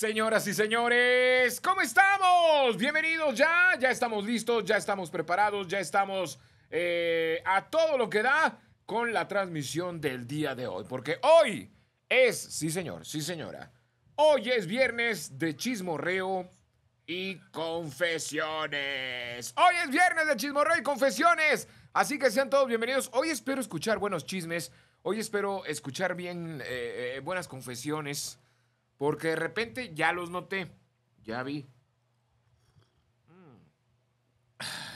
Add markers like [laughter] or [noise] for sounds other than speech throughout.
Señoras y señores, ¿cómo estamos? Bienvenidos ya, ya estamos listos, ya estamos preparados, ya estamos eh, a todo lo que da con la transmisión del día de hoy. Porque hoy es, sí señor, sí señora, hoy es viernes de chismorreo y confesiones. Hoy es viernes de chismorreo y confesiones. Así que sean todos bienvenidos. Hoy espero escuchar buenos chismes, hoy espero escuchar bien eh, eh, buenas confesiones. Porque de repente ya los noté, ya vi.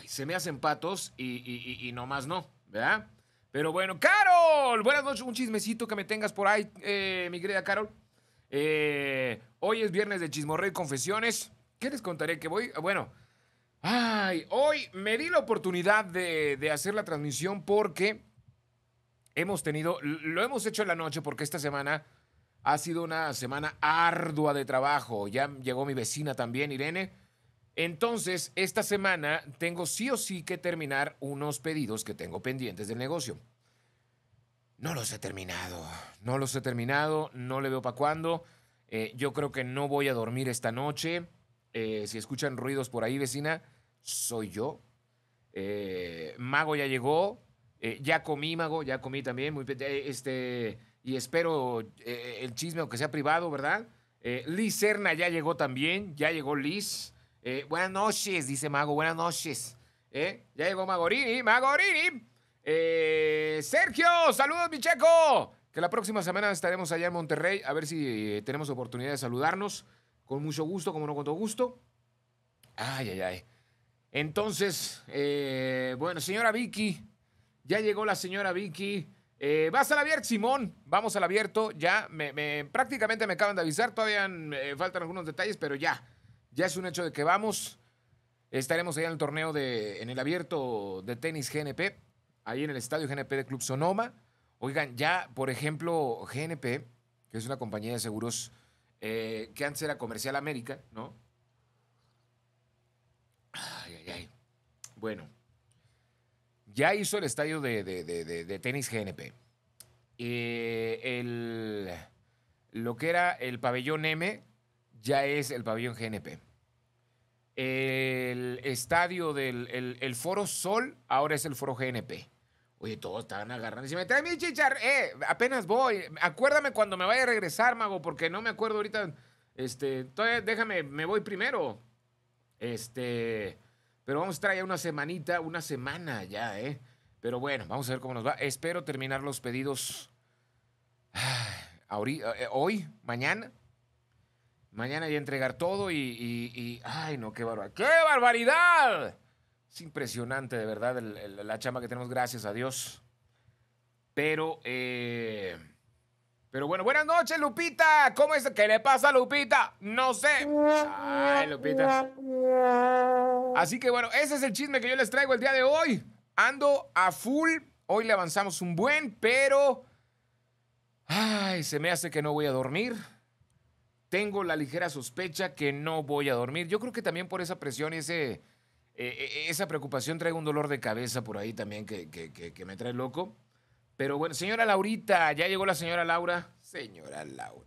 Se me hacen patos y, no más no, ¿verdad? Pero bueno, Carol, buenas noches, un chismecito que me tengas por ahí, eh, mi querida Carol. Eh, hoy es viernes de Chismorrey Confesiones. ¿Qué les contaré que voy? Bueno, ay, hoy me di la oportunidad de, hacer la transmisión porque hemos tenido, lo hemos hecho en la noche porque esta semana ha sido una semana ardua de trabajo. Ya llegó mi vecina también, Irene. Entonces, esta semana tengo sí o sí que terminar unos pedidos que tengo pendientes del negocio. No los he terminado. No los he terminado. No le veo para cuándo. Eh, yo creo que no voy a dormir esta noche. Eh, si escuchan ruidos por ahí, vecina, soy yo. Eh, Mago ya llegó. ya comí, Mago. Ya comí también. Muy, este y espero eh, el chisme, aunque sea privado, ¿verdad? Eh, Liz Serna ya llegó también, ya llegó Liz. Eh, buenas noches, dice Mago, buenas noches. Ya llegó Magorini, Magorini. Sergio, saludos, mi checo. Que la próxima semana estaremos allá en Monterrey, a ver si tenemos oportunidad de saludarnos. Con mucho gusto, como no con todo gusto. Ay, ay, ay. Entonces, bueno, señora Vicky, ya llegó la señora Vicky. Eh, vas al abierto, Simón. Vamos al abierto. Ya, me, prácticamente me acaban de avisar. Todavía eh, faltan algunos detalles, pero ya. Ya es un hecho de que vamos. Estaremos allá en el torneo de, en el abierto de tenis GNP, ahí en el estadio GNP de Club Sonoma. Oigan, ya, por ejemplo, GNP, que es una compañía de seguros eh, que antes era Comercial América, ¿no? Ay, ay, ay. Bueno, ya hizo el estadio de, tenis GNP. Y eh, el, lo que era el pabellón M ya es el pabellón GNP. El estadio del el, Foro Sol ahora es el Foro GNP. Oye, todos estaban agarrando. Y me trae mi chichar, eh, apenas voy. Acuérdame cuando me vaya a regresar, mago, porque no me acuerdo ahorita. Este, déjame, me voy primero. Este, pero vamos a estar ya una semanita, una semana ya, ¿eh? Pero bueno, vamos a ver cómo nos va. Espero terminar los pedidos ah, eh, eh, hoy, mañana. Mañana ya entregar todo y, ¡Ay, no, qué barbaridad! ¡Qué barbaridad! Es impresionante, de verdad, la chamba que tenemos, gracias a Dios. Pero... Eh, pero bueno, buenas noches, Lupita. ¿Cómo es? ¿Qué le pasa a Lupita? No sé. Ay, Lupita. Así que bueno, ese es el chisme que yo les traigo el día de hoy. Ando a full. Hoy le avanzamos un buen, pero. Ay, se me hace que no voy a dormir. Tengo la ligera sospecha que no voy a dormir. Yo creo que también por esa presión y ese, eh, eh, esa preocupación traigo un dolor de cabeza por ahí también que me trae loco. Pero bueno, señora Laurita, ya llegó la señora Laura. Señora Laura.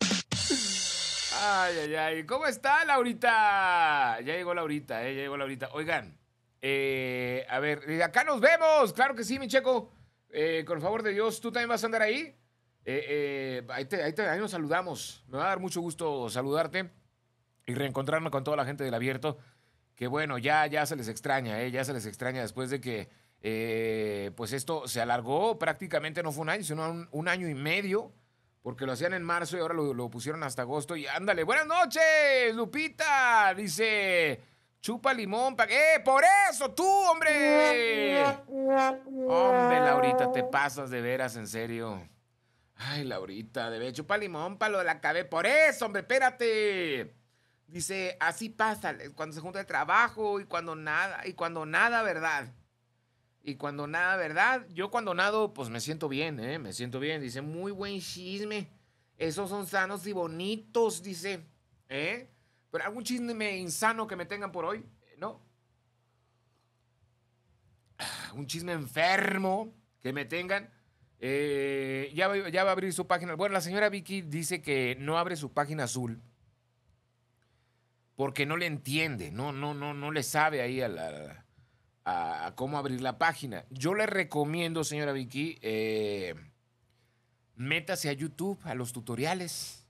Ay, ay, ay. ¿Cómo está Laurita? Ya llegó Laurita, eh, ya llegó Laurita. Oigan, eh, a ver, eh, acá nos vemos. Claro que sí, mi checo. Eh, con favor de Dios, ¿tú también vas a andar ahí? ahí, ahí, nos saludamos. Me va a dar mucho gusto saludarte y reencontrarme con toda la gente del abierto. Que bueno, ya, ya se les extraña, ya se les extraña después de que eh, pues esto se alargó, prácticamente no fue un año, sino un, año y medio, porque lo hacían en marzo y ahora lo, pusieron hasta agosto. Y ándale, buenas noches, Lupita, dice. Chupa limón, ¡eh! ¡Por eso tú, hombre! Hombre, Laurita, te pasas de veras, en serio. Ay, Laurita, debe chupa limón, Para lo de la cabeza. Por eso, hombre, espérate. Dice, así pasa cuando se junta el trabajo y cuando nada, y cuando nada, ¿verdad? Y cuando nada, ¿verdad? Yo cuando nado, pues me siento bien, ¿eh? Me siento bien. Dice, muy buen chisme. Esos son sanos y bonitos, dice. ¿Eh? Pero algún chisme insano que me tengan por hoy, eh, ¿no? Ah, un chisme enfermo que me tengan. Eh, ya, va, ya va a abrir su página. Bueno, la señora Vicky dice que no abre su página azul porque no le entiende, no, no, no, no le sabe ahí a la a, cómo abrir la página. Yo le recomiendo, señora Vicky, eh, métase a YouTube, a los tutoriales.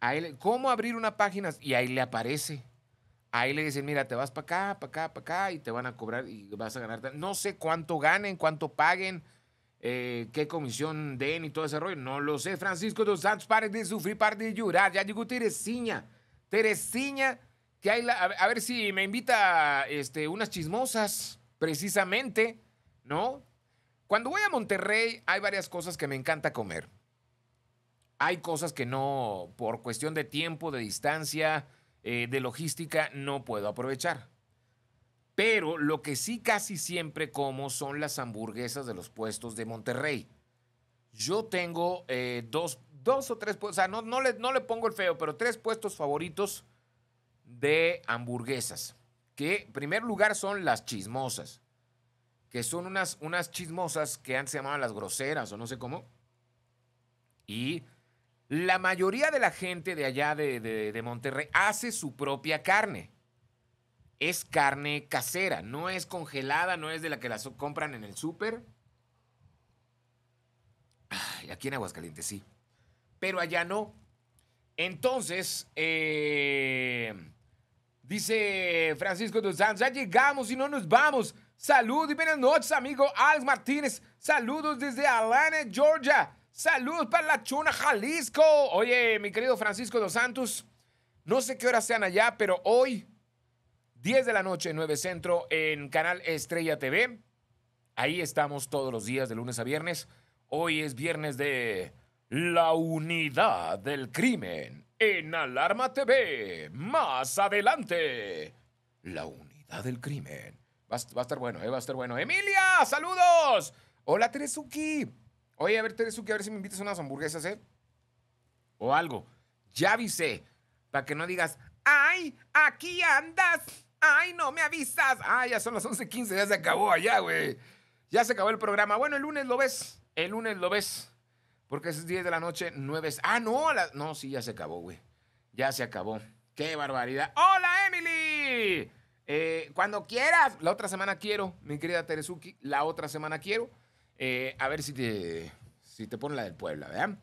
A él, ¿Cómo abrir una página? Y ahí le aparece. Ahí le dicen, mira, te vas para acá, para acá, para acá, y te van a cobrar y vas a ganar. No sé cuánto ganen, cuánto paguen, eh, qué comisión den y todo ese rollo. No lo sé. Francisco dos Santos, pare de sufrir, pare de llorar. Ya llegó Teresinha. Teresinha, que hay a, a, ver si me invita este, unas chismosas precisamente, ¿no? Cuando voy a Monterrey hay varias cosas que me encanta comer. Hay cosas que no, por cuestión de tiempo, de distancia, eh, de logística, no puedo aprovechar. Pero lo que sí casi siempre como son las hamburguesas de los puestos de Monterrey. Yo tengo eh, dos, dos, o tres puestos, o sea, no le pongo el feo, pero tres puestos favoritos de hamburguesas que en primer lugar son las chismosas, que son unas, unas chismosas que antes se llamaban las groseras o no sé cómo. Y la mayoría de la gente de allá de, de Monterrey hace su propia carne. Es carne casera, no es congelada, no es de la que la compran en el súper. Aquí en Aguascalientes sí, pero allá no. Entonces, eh, Dice Francisco dos Santos, ya llegamos y no nos vamos. Salud y buenas noches, amigo Alex Martínez. Saludos desde Atlanta, Georgia. Saludos para la Chuna, Jalisco. Oye, mi querido Francisco dos Santos, no sé qué hora sean allá, pero hoy, 10 de la noche, 9 Centro, en Canal Estrella TV. Ahí estamos todos los días, de lunes a viernes. Hoy es viernes de la unidad del crimen en Alarma TV. Más adelante, la unidad del crimen. Va, a estar bueno, eh, va a estar bueno. ¡Emilia! ¡Saludos! ¡Hola, Teresuki! Oye, a ver, Teresuki, a ver si me invitas unas hamburguesas, ¿eh? O algo. Ya avisé. Para que no digas, ¡ay! ¡Aquí andas! ¡Ay, no me avisas! ¡Ay, ah, ya son las 11.15! Ya se acabó allá, güey. Ya se acabó el programa. Bueno, el lunes lo ves. El lunes lo ves. Porque es 10 de la noche, 9. Ah, no, no, sí, ya se acabó, güey. Ya se acabó. ¡Qué barbaridad! ¡Hola, Emily! Eh, cuando quieras, la otra semana quiero, mi querida Teresuki. la otra semana quiero. Eh, a ver si te, si te pone la del Puebla, ¿verdad?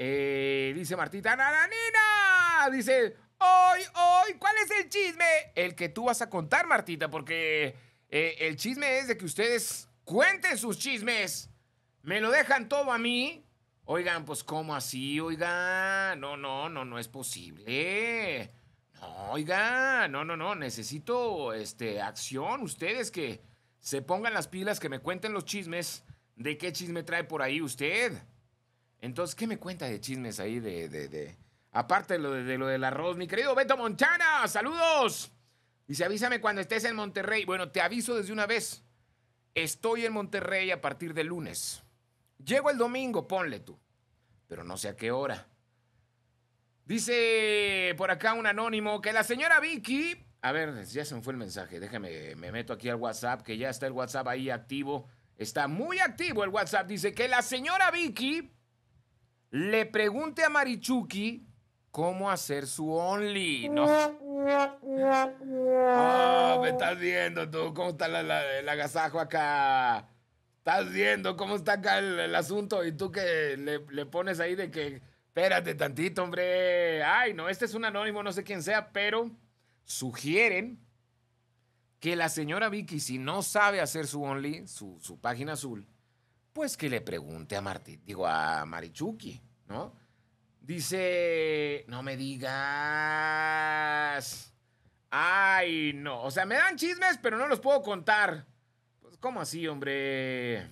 Eh, dice Martita Nina Dice, hoy, hoy, ¿cuál es el chisme? El que tú vas a contar, Martita, porque el chisme es de que ustedes cuenten sus chismes. Me lo dejan todo a mí Oigan, pues ¿cómo así? Oigan, no, no, no, no es posible. No, oigan, no, no, no, necesito este, acción. Ustedes que se pongan las pilas, que me cuenten los chismes. ¿De qué chisme trae por ahí usted? Entonces, ¿qué me cuenta de chismes ahí de... de, Aparte de lo, del arroz, mi querido Beto Monchana, saludos. Dice, avísame cuando estés en Monterrey. Bueno, te aviso desde una vez. Estoy en Monterrey a partir del lunes. Llego el domingo, ponle tú. Pero no sé a qué hora. Dice por acá un anónimo que la señora Vicky. A ver, ya se me fue el mensaje. Déjame, me meto aquí al WhatsApp, que ya está el WhatsApp ahí activo. Está muy activo el WhatsApp. Dice que la señora Vicky le pregunte a Marichuki cómo hacer su only. ¿no? [laughs] Ah, me estás viendo tú, cómo está el agasajo acá estás viendo cómo está acá el, asunto y tú que le, pones ahí de que, espérate tantito, hombre, ay, no, este es un anónimo, no sé quién sea, pero sugieren que la señora Vicky, si no sabe hacer su Only, su, página azul, pues que le pregunte a Martí, digo, a Marichuki, ¿no? Dice, no me digas. Ay, no. O sea, me dan chismes, pero no los puedo contar. ¿Cómo así, hombre?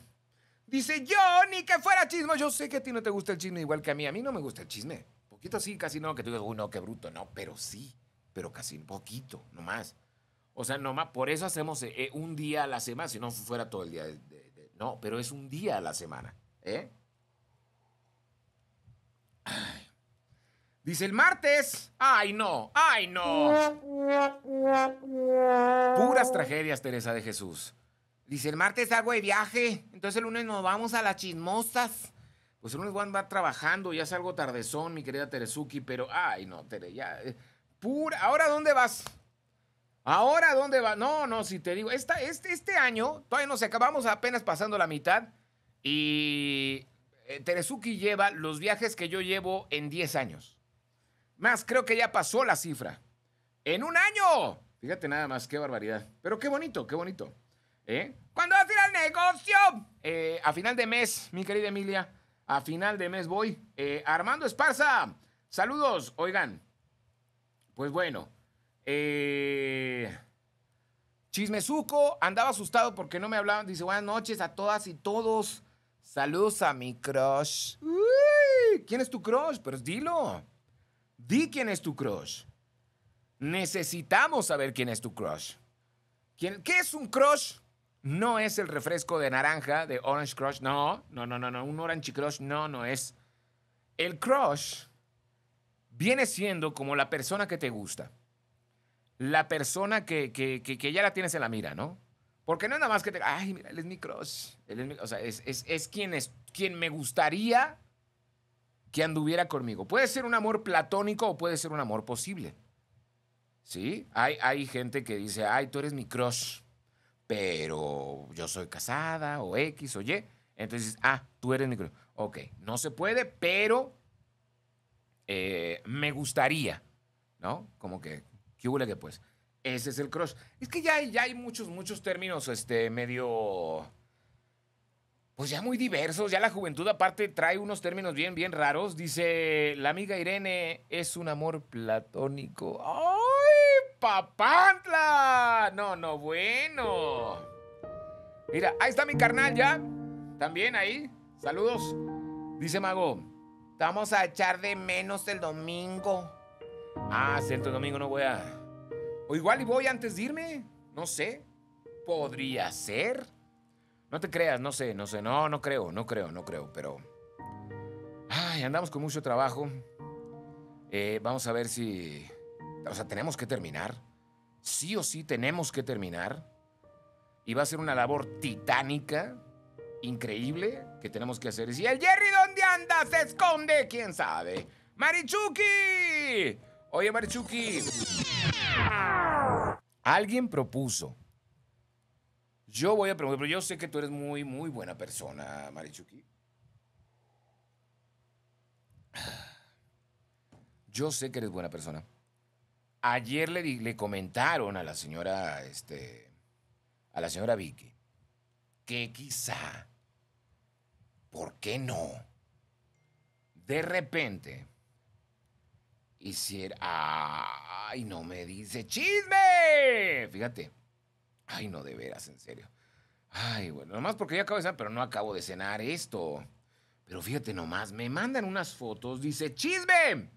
Dice, yo ni que fuera chisme. Yo sé que a ti no te gusta el chisme igual que a mí. A mí no me gusta el chisme. Poquito sí, casi no. Que tú digas, uy, no, qué bruto. No, pero sí. Pero casi un poquito, nomás. O sea, nomás, por eso hacemos eh, eh, un día a la semana, si no fuera todo el día. no, pero es un día a la semana. ¿eh? Dice el martes. ¡Ay, no! ¡Ay, no! Puras tragedias, Teresa de Jesús. Dice, el martes hago de viaje, entonces el lunes nos vamos a las chismosas. Pues el lunes van a trabajando, ya salgo tardezón, mi querida Teresuki, pero, ay, no, Tere, ya, eh, pura, ¿ahora dónde vas? ¿Ahora dónde vas? No, no, si te digo, esta, este, este año, todavía nos acabamos apenas pasando la mitad y eh, Teresuki lleva los viajes que yo llevo en 10 años. Más, creo que ya pasó la cifra. ¡En un año! Fíjate nada más, qué barbaridad. Pero qué bonito, qué bonito. ¿Eh? ¿Cuándo vas a ir al negocio? Eh, a final de mes, mi querida Emilia, a final de mes voy. Eh, Armando Esparza, saludos. Oigan, pues bueno. Eh, Chismezuco andaba asustado porque no me hablaban. Dice, buenas noches a todas y todos. Saludos a mi crush. ¿Quién es tu crush? Pero pues dilo. Di quién es tu crush. Necesitamos saber quién es tu crush. ¿Quién, ¿Qué es un crush? No es el refresco de naranja de Orange Crush, no, no, no, no, no, un Orange Crush no, no es. El crush viene siendo como la persona que te gusta, la persona que, que, que, ya la tienes en la mira, ¿no? Porque no es nada más que te. Ay, mira, él es mi crush. Él es mi, o sea, es, es, es, quien es quien me gustaría que anduviera conmigo. Puede ser un amor platónico o puede ser un amor posible. ¿Sí? Hay, hay gente que dice, ay, tú eres mi crush pero yo soy casada o X o Y. Entonces, ah, tú eres mi crush. Ok, no se puede, pero eh, me gustaría, ¿no? Como que, ¿qué hubo que pues? Ese es el crush. Es que ya, ya hay muchos, muchos términos, este, medio pues ya muy diversos. Ya la juventud aparte trae unos términos bien, bien raros. Dice, la amiga Irene es un amor platónico. ¡Oh! Papantla. No, no, bueno. Mira, ahí está mi carnal ya. También ahí. Saludos. Dice Mago, vamos a echar de menos el domingo. Ah, cierto, el domingo no voy a... O igual y voy antes de irme. No sé. Podría ser. No te creas, no sé, no sé. No, no creo, no creo, no creo, pero... Ay, andamos con mucho trabajo. Eh, vamos a ver si o sea, tenemos que terminar. Sí o sí tenemos que terminar. Y va a ser una labor titánica, increíble, que tenemos que hacer. Y si el Jerry, ¿dónde anda? Se esconde, quién sabe. ¡Marichuki! Oye, Marichuki. Alguien propuso. Yo voy a preguntar, pero yo sé que tú eres muy, muy buena persona, Marichuki. Yo sé que eres buena persona. Ayer le, comentaron a la señora, este, a la señora Vicky, que quizá, ¿por qué no? De repente, hiciera, ay, no me dice chisme, fíjate, ay, no de veras, en serio. Ay, bueno, nomás porque ya acabo de cenar, pero no acabo de cenar esto. Pero fíjate nomás, me mandan unas fotos, dice, chisme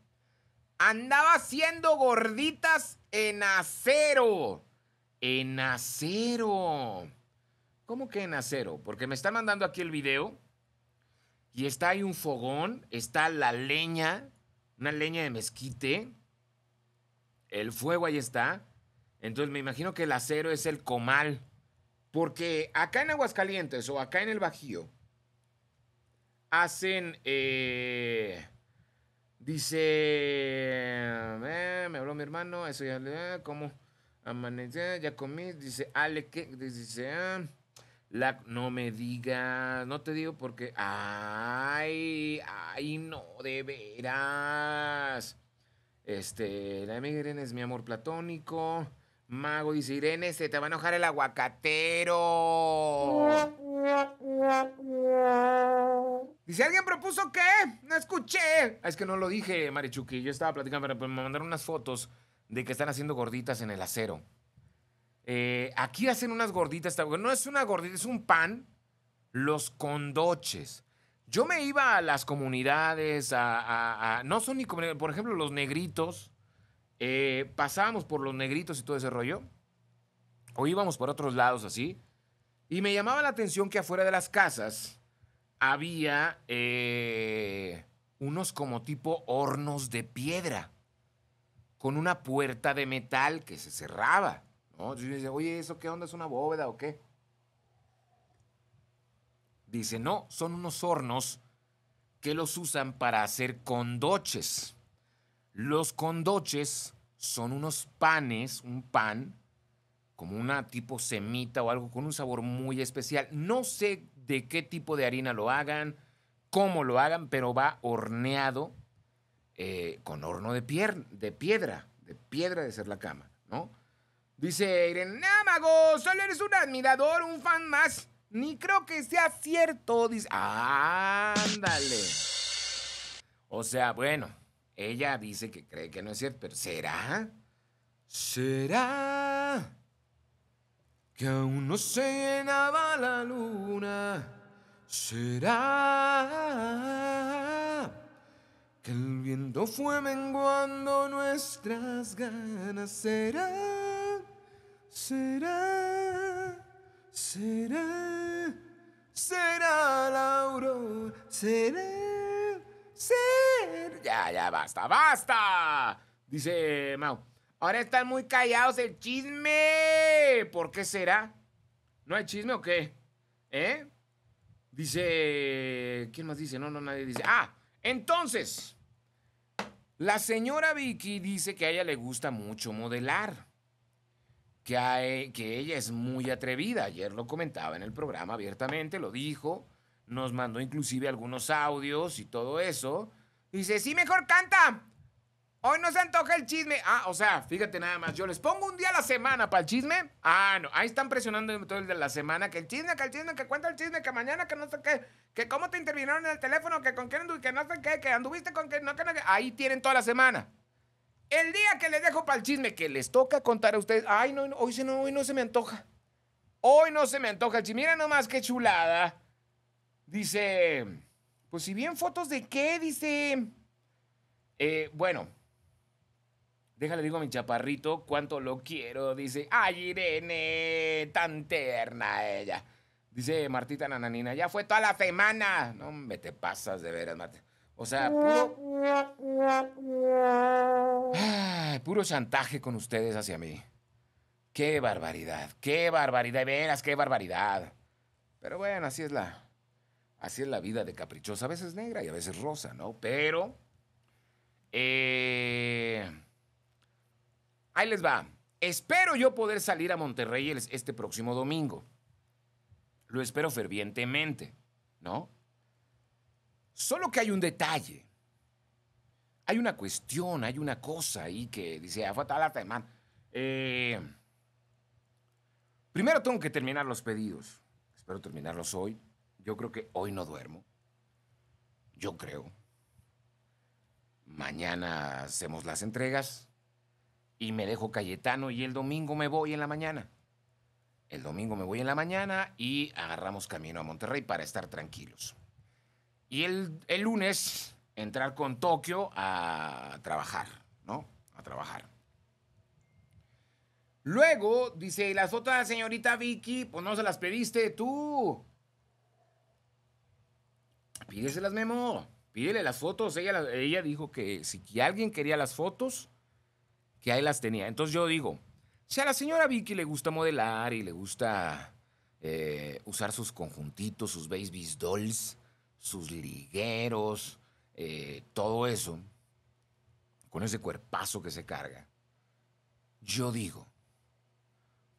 andaba haciendo gorditas en acero. En acero. ¿Cómo que en acero? Porque me está mandando aquí el video y está ahí un fogón, está la leña, una leña de mezquite, el fuego ahí está. Entonces me imagino que el acero es el comal. Porque acá en Aguascalientes o acá en el Bajío hacen... Eh, Dice, eh, me habló mi hermano, eso ya le, eh, ¿cómo? Amanecer, ya comí, dice, Ale, ¿qué? Dice, eh, la, no me digas, no te digo porque, ay, ay, no, de veras. Este, la amiga Irene es mi amor platónico. Mago dice, Irene, se te va a enojar el aguacatero. [laughs] Y si alguien propuso qué, no escuché. Es que no lo dije, Marichuki. Yo estaba platicando, pero pues, me mandaron unas fotos de que están haciendo gorditas en el acero. Eh, aquí hacen unas gorditas, no es una gordita, es un pan, los condoches. Yo me iba a las comunidades, no son ni comunidades, por ejemplo, los negritos, eh, pasábamos por los negritos y todo ese rollo, o íbamos por otros lados así, y me llamaba la atención que afuera de las casas, había eh, unos como tipo hornos de piedra con una puerta de metal que se cerraba. Yo oye, ¿eso qué onda? ¿Es una bóveda o qué? Dice, no, son unos hornos que los usan para hacer condoches. Los condoches son unos panes, un pan, como una tipo semita o algo con un sabor muy especial. No sé de qué tipo de harina lo hagan, cómo lo hagan, pero va horneado eh, con horno de, de piedra, de piedra de ser la cama, ¿no? Dice Irene, Námago, solo eres un admirador, un fan más. Ni creo que sea cierto. Dice, ándale. O sea, bueno, ella dice que cree que no es cierto, pero ¿será? ¿Será? que aún no se llenaba la luna, será que el viento fue menguando nuestras ganas, será, será, será, será la aurora, será, será. Ya, ya, basta, basta, dice Mao. Ahora están muy callados el chisme. ¿Por qué será? ¿No hay chisme o qué? ¿Eh? Dice. ¿Quién más dice? No, no, nadie dice. Ah, entonces. La señora Vicky dice que a ella le gusta mucho modelar. Que, e, que ella es muy atrevida. Ayer lo comentaba en el programa abiertamente, lo dijo. Nos mandó inclusive algunos audios y todo eso. Dice, sí, mejor canta. Hoy no se antoja el chisme. Ah, o sea, fíjate nada más. Yo les pongo un día a la semana para el chisme. Ah, no. Ahí están presionando todo el de la semana. Que el chisme, que el chisme, que cuenta el chisme, que mañana, que no sé qué. Que cómo te intervinieron en el teléfono, que con quién anduviste, que no sé qué, que anduviste con que no, que no. Ahí tienen toda la semana. El día que les dejo para el chisme, que les toca contar a ustedes. Ay, no, no hoy, no, hoy no se me antoja. Hoy no se me antoja el chisme. Mira nomás qué chulada. Dice. Pues si bien fotos de qué, dice. Eh, bueno. Déjale, digo a mi chaparrito cuánto lo quiero. Dice, ay, Irene, tan terna ella. Dice Martita Nananina, ya fue toda la semana. No, me te pasas de veras, Martita. O sea, puro... puro chantaje con ustedes hacia mí. Qué barbaridad, qué barbaridad, de veras, qué barbaridad. Pero bueno, así es la... Así es la vida de caprichosa, a veces negra y a veces rosa, ¿no? Pero... Eh... Ahí les va. Espero yo poder salir a Monterrey este próximo domingo. Lo espero fervientemente, ¿no? Solo que hay un detalle. Hay una cuestión, hay una cosa ahí que dice, ah, fatal, man. Eh, primero tengo que terminar los pedidos. Espero terminarlos hoy. Yo creo que hoy no duermo. Yo creo. Mañana hacemos las entregas y me dejo Cayetano y el domingo me voy en la mañana. El domingo me voy en la mañana y agarramos camino a Monterrey para estar tranquilos. Y el, lunes entrar con Tokio a trabajar, ¿no? A trabajar. Luego, dice, fotos de la señorita Vicky? Pues no se las pediste tú. Pídeselas, Memo. Pídele las fotos. Ella, ella dijo que si alguien quería las fotos, que ahí las tenía. Entonces yo digo, si a la señora Vicky le gusta modelar y le gusta eh, usar sus conjuntitos, sus baby dolls, sus ligueros, eh, todo eso, con ese cuerpazo que se carga, yo digo,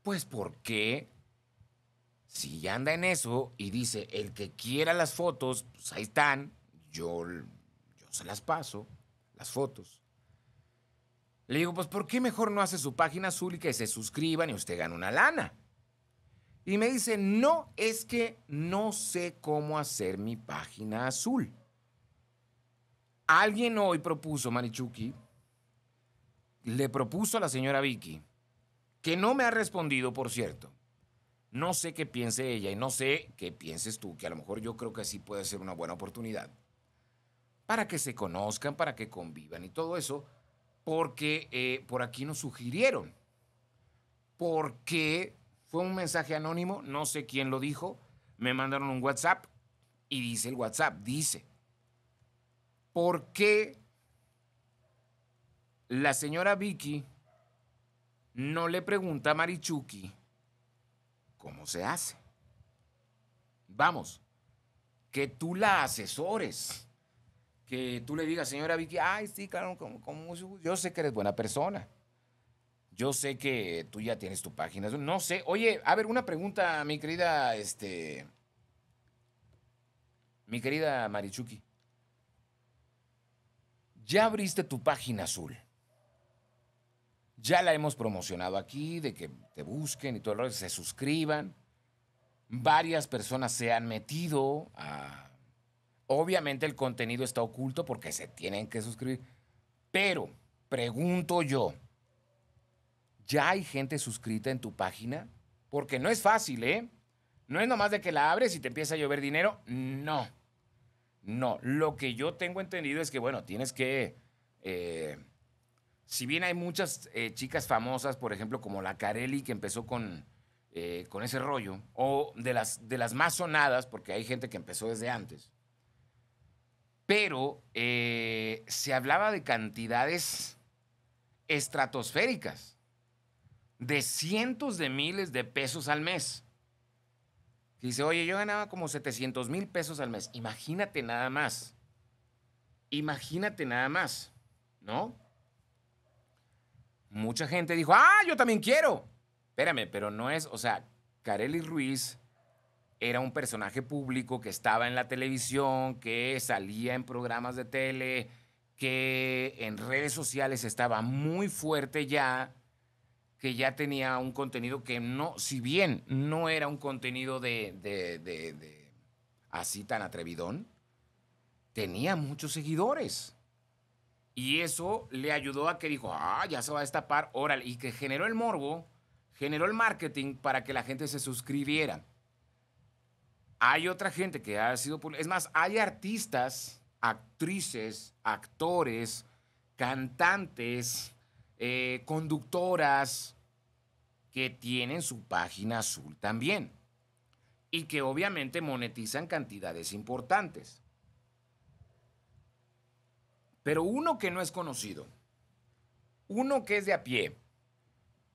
pues ¿por qué? Si ya anda en eso y dice, el que quiera las fotos, pues ahí están, yo, yo se las paso, las fotos. Le digo, pues ¿por qué mejor no hace su página azul y que se suscriban y usted gana una lana? Y me dice, no, es que no sé cómo hacer mi página azul. Alguien hoy propuso, Marichuki, le propuso a la señora Vicky, que no me ha respondido, por cierto. No sé qué piense ella y no sé qué pienses tú, que a lo mejor yo creo que así puede ser una buena oportunidad. Para que se conozcan, para que convivan y todo eso, porque eh, por aquí nos sugirieron, porque fue un mensaje anónimo, no sé quién lo dijo, me mandaron un WhatsApp y dice el WhatsApp, dice, ¿por qué la señora Vicky no le pregunta a Marichuki cómo se hace? Vamos, que tú la asesores que tú le digas, señora Vicky, ay, sí, claro, como, yo sé que eres buena persona. Yo sé que tú ya tienes tu página. No sé. Oye, a ver, una pregunta, mi querida, este. Mi querida Marichuki. Ya abriste tu página azul. Ya la hemos promocionado aquí, de que te busquen y todo lo que se suscriban. Varias personas se han metido a Obviamente el contenido está oculto porque se tienen que suscribir. Pero, pregunto yo, ¿ya hay gente suscrita en tu página? Porque no es fácil, ¿eh? No es nomás de que la abres y te empieza a llover dinero. No. No. Lo que yo tengo entendido es que, bueno, tienes que... Eh, si bien hay muchas eh, chicas famosas, por ejemplo, como la Carelli, que empezó con, eh, con ese rollo, o de las, de las más sonadas, porque hay gente que empezó desde antes, pero eh, se hablaba de cantidades estratosféricas, de cientos de miles de pesos al mes. dice, oye, yo ganaba como 700 mil pesos al mes. Imagínate nada más. Imagínate nada más, ¿no? Mucha gente dijo, ah, yo también quiero. Espérame, pero no es, o sea, Carely Ruiz era un personaje público que estaba en la televisión, que salía en programas de tele, que en redes sociales estaba muy fuerte ya, que ya tenía un contenido que no, si bien no era un contenido de, de, de, así tan atrevidón, tenía muchos seguidores. Y eso le ayudó a que dijo, ah, ya se va a destapar, órale, y que generó el morbo, generó el marketing para que la gente se suscribiera. Hay otra gente que ha sido... Es más, hay artistas, actrices, actores, cantantes, eh, conductoras que tienen su página azul también y que obviamente monetizan cantidades importantes. Pero uno que no es conocido, uno que es de a pie,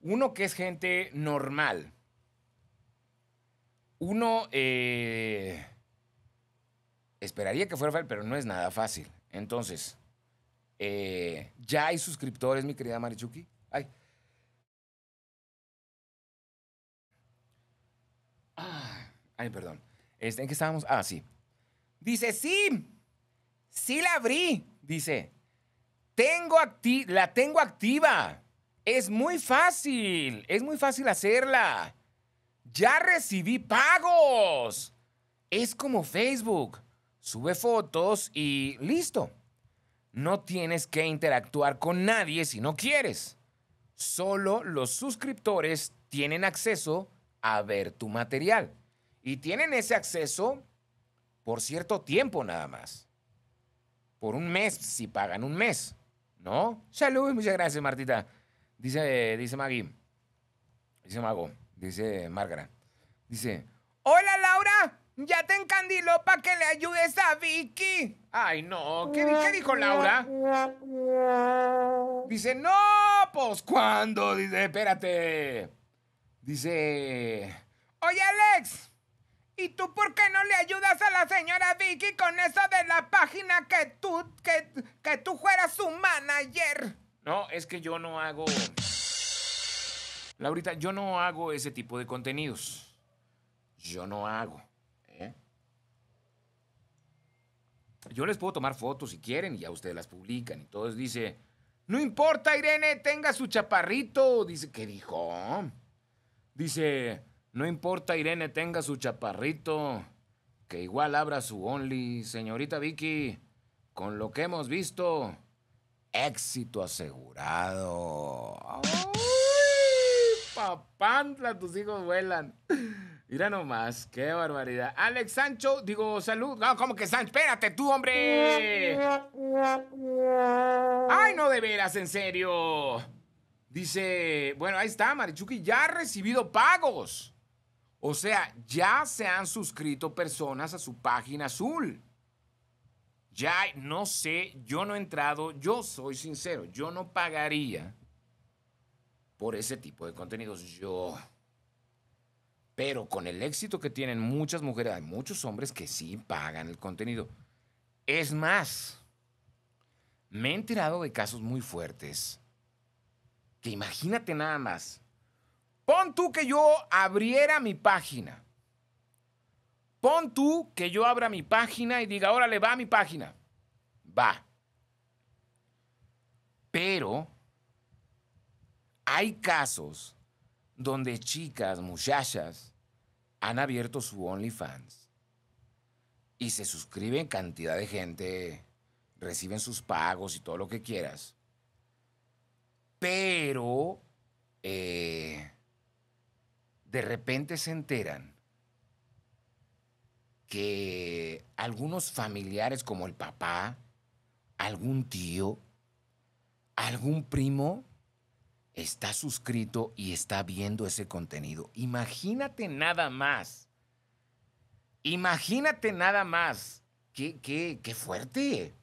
uno que es gente normal, uno eh, esperaría que fuera fácil, pero no es nada fácil. Entonces, eh, ya hay suscriptores, mi querida Marichuki. Ay. Ah, perdón. Este, ¿En qué estábamos? Ah, sí. Dice, sí, sí la abrí. Dice, tengo la tengo activa. Es muy fácil, es muy fácil hacerla ya recibí pagos. Es como Facebook. Sube fotos y listo. No tienes que interactuar con nadie si no quieres. Solo los suscriptores tienen acceso a ver tu material. Y tienen ese acceso por cierto tiempo nada más. Por un mes, si pagan un mes. ¿No? Salud, muchas gracias, Martita. Dice, dice Maggie. Dice Mago dice Margaret. Dice, hola Laura, ya te encandiló para que le ayudes a Vicky. Ay, no, ¿qué, dijo Laura? Dice, no, pues ¿cuándo? dice, espérate. Dice, oye Alex, ¿y tú por qué no le ayudas a la señora Vicky con eso de la página que tú, que, que tú fueras su manager? No, es que yo no hago... Laurita, yo no hago ese tipo de contenidos. Yo no hago. ¿eh? Yo les puedo tomar fotos si quieren y ya ustedes las publican. Y todos dice, no importa, Irene, tenga su chaparrito. Dice, ¿qué dijo? Dice, no importa, Irene, tenga su chaparrito. Que igual abra su only. Señorita Vicky, con lo que hemos visto, éxito asegurado papantla, tus hijos vuelan. Mira nomás, qué barbaridad. Alex Sancho, digo, salud. No, ¿cómo que Sancho? Espérate tú, hombre. Ay, no, de veras, en serio. Dice, bueno, ahí está, Marichuki, ya ha recibido pagos. O sea, ya se han suscrito personas a su página azul. Ya, no sé, yo no he entrado, yo soy sincero, yo no pagaría por ese tipo de contenidos. Yo. Pero con el éxito que tienen muchas mujeres, hay muchos hombres que sí pagan el contenido. Es más, me he enterado de casos muy fuertes. Que imagínate nada más. Pon tú que yo abriera mi página. Pon tú que yo abra mi página y diga, órale, va a mi página. Va. Pero hay casos donde chicas, muchachas, han abierto su OnlyFans y se suscriben cantidad de gente, reciben sus pagos y todo lo que quieras. Pero eh, de repente se enteran que algunos familiares como el papá, algún tío, algún primo, está suscrito y está viendo ese contenido. Imagínate nada más. Imagínate nada más. Qué, qué, qué fuerte.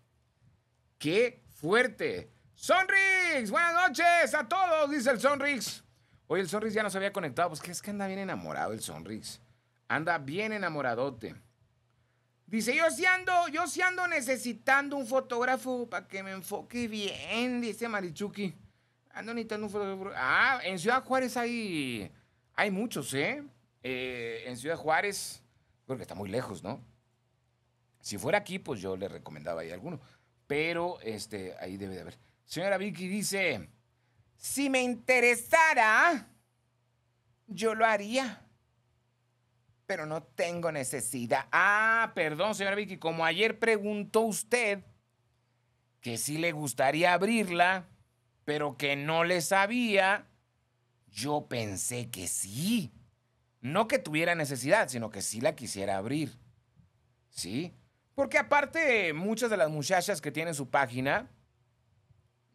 Qué fuerte. Sonrix, buenas noches a todos, dice el Sonrix. Hoy el Sonrix ya no se había conectado, pues que es que anda bien enamorado el Sonrix. Anda bien enamoradote. Dice, yo sí ando, yo sí ando necesitando un fotógrafo para que me enfoque bien, dice Marichuki. Ah, no Ah, en Ciudad Juárez hay, hay muchos, ¿eh? eh en Ciudad Juárez, Porque está muy lejos, ¿no? Si fuera aquí, pues yo le recomendaba ahí alguno. Pero este, ahí debe de haber. Señora Vicky dice: Si me interesara, yo lo haría. Pero no tengo necesidad. Ah, perdón, señora Vicky, como ayer preguntó usted que si le gustaría abrirla pero que no le sabía, yo pensé que sí. No que tuviera necesidad, sino que sí la quisiera abrir. ¿Sí? Porque aparte, muchas de las muchachas que tienen su página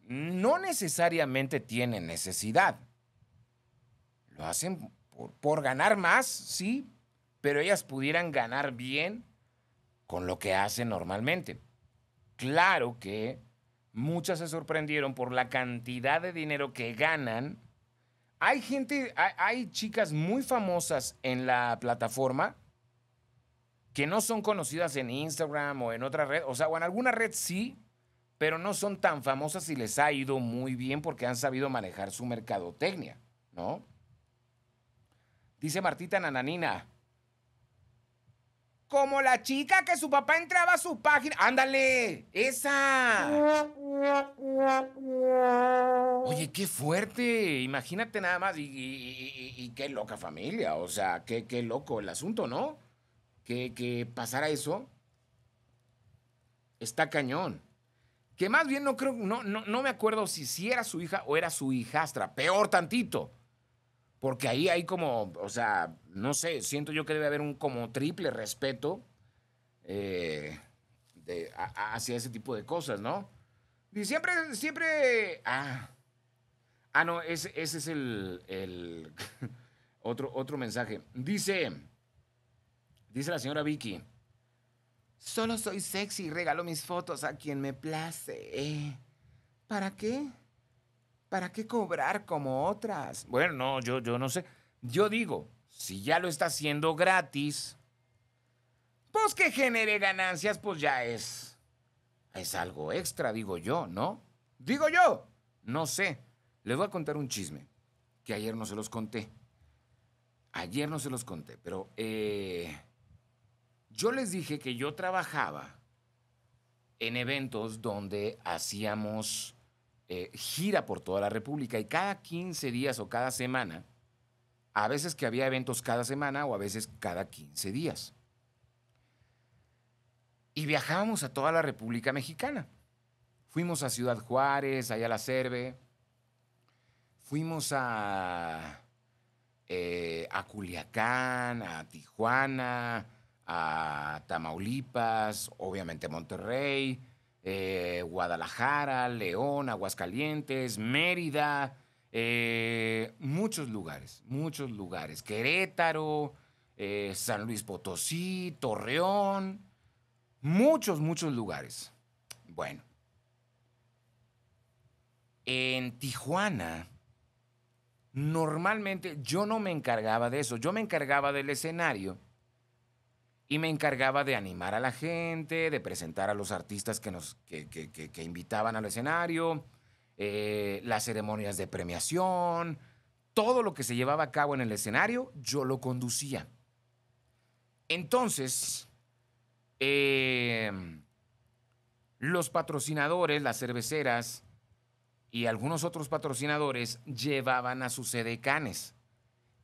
no necesariamente tienen necesidad. Lo hacen por, por ganar más, sí, pero ellas pudieran ganar bien con lo que hacen normalmente. Claro que Muchas se sorprendieron por la cantidad de dinero que ganan. Hay gente, hay, chicas muy famosas en la plataforma que no son conocidas en Instagram o en otra red, o sea, o en alguna red sí, pero no son tan famosas y les ha ido muy bien porque han sabido manejar su mercadotecnia, ¿no? Dice Martita Nananina. Como la chica que su papá entraba a su página. Ándale, esa. Oye, qué fuerte. Imagínate nada más. Y, qué loca familia. O sea, qué, loco el asunto, ¿no? Que, pasara eso. Está cañón. Que más bien no creo, no, no, me acuerdo si, era su hija o era su hijastra. Peor tantito. Porque ahí hay como, o sea, no sé, siento yo que debe haber un como triple respeto eh, hacia ese tipo de cosas, ¿no? siempre, siempre. Ah, ah no, ese, es el, [laughs] otro, otro mensaje. Dice, dice la señora Vicky. Solo soy sexy y regalo mis fotos a quien me place. Eh. ¿Para qué? ¿Para qué cobrar como otras? Bueno, no, yo, yo no sé. Yo digo, si ya lo está haciendo gratis, pues que genere ganancias, pues ya es es algo extra, digo yo, ¿no? Digo yo, no sé. Les voy a contar un chisme que ayer no se los conté. Ayer no se los conté, pero eh, yo les dije que yo trabajaba en eventos donde hacíamos eh, gira por toda la República y cada 15 días o cada semana, a veces que había eventos cada semana o a veces cada 15 días y viajábamos a toda la República Mexicana. Fuimos a Ciudad Juárez, allá a la Cerve. Fuimos a, eh, a Culiacán, a Tijuana, a Tamaulipas, obviamente Monterrey, eh, Guadalajara, León, Aguascalientes, Mérida, eh, muchos lugares, muchos lugares. Querétaro, San Luis Potosí, Torreón muchos, muchos lugares. Bueno, en Tijuana, normalmente yo no me encargaba de eso, yo me encargaba del escenario y me encargaba de animar a la gente, de presentar a los artistas que, nos, que, que, invitaban al escenario, eh, las ceremonias de premiación, todo lo que se llevaba a cabo en el escenario, yo lo conducía. Entonces, Em, los patrocinadores, las cerveceras y algunos otros patrocinadores llevaban a sus edecanes.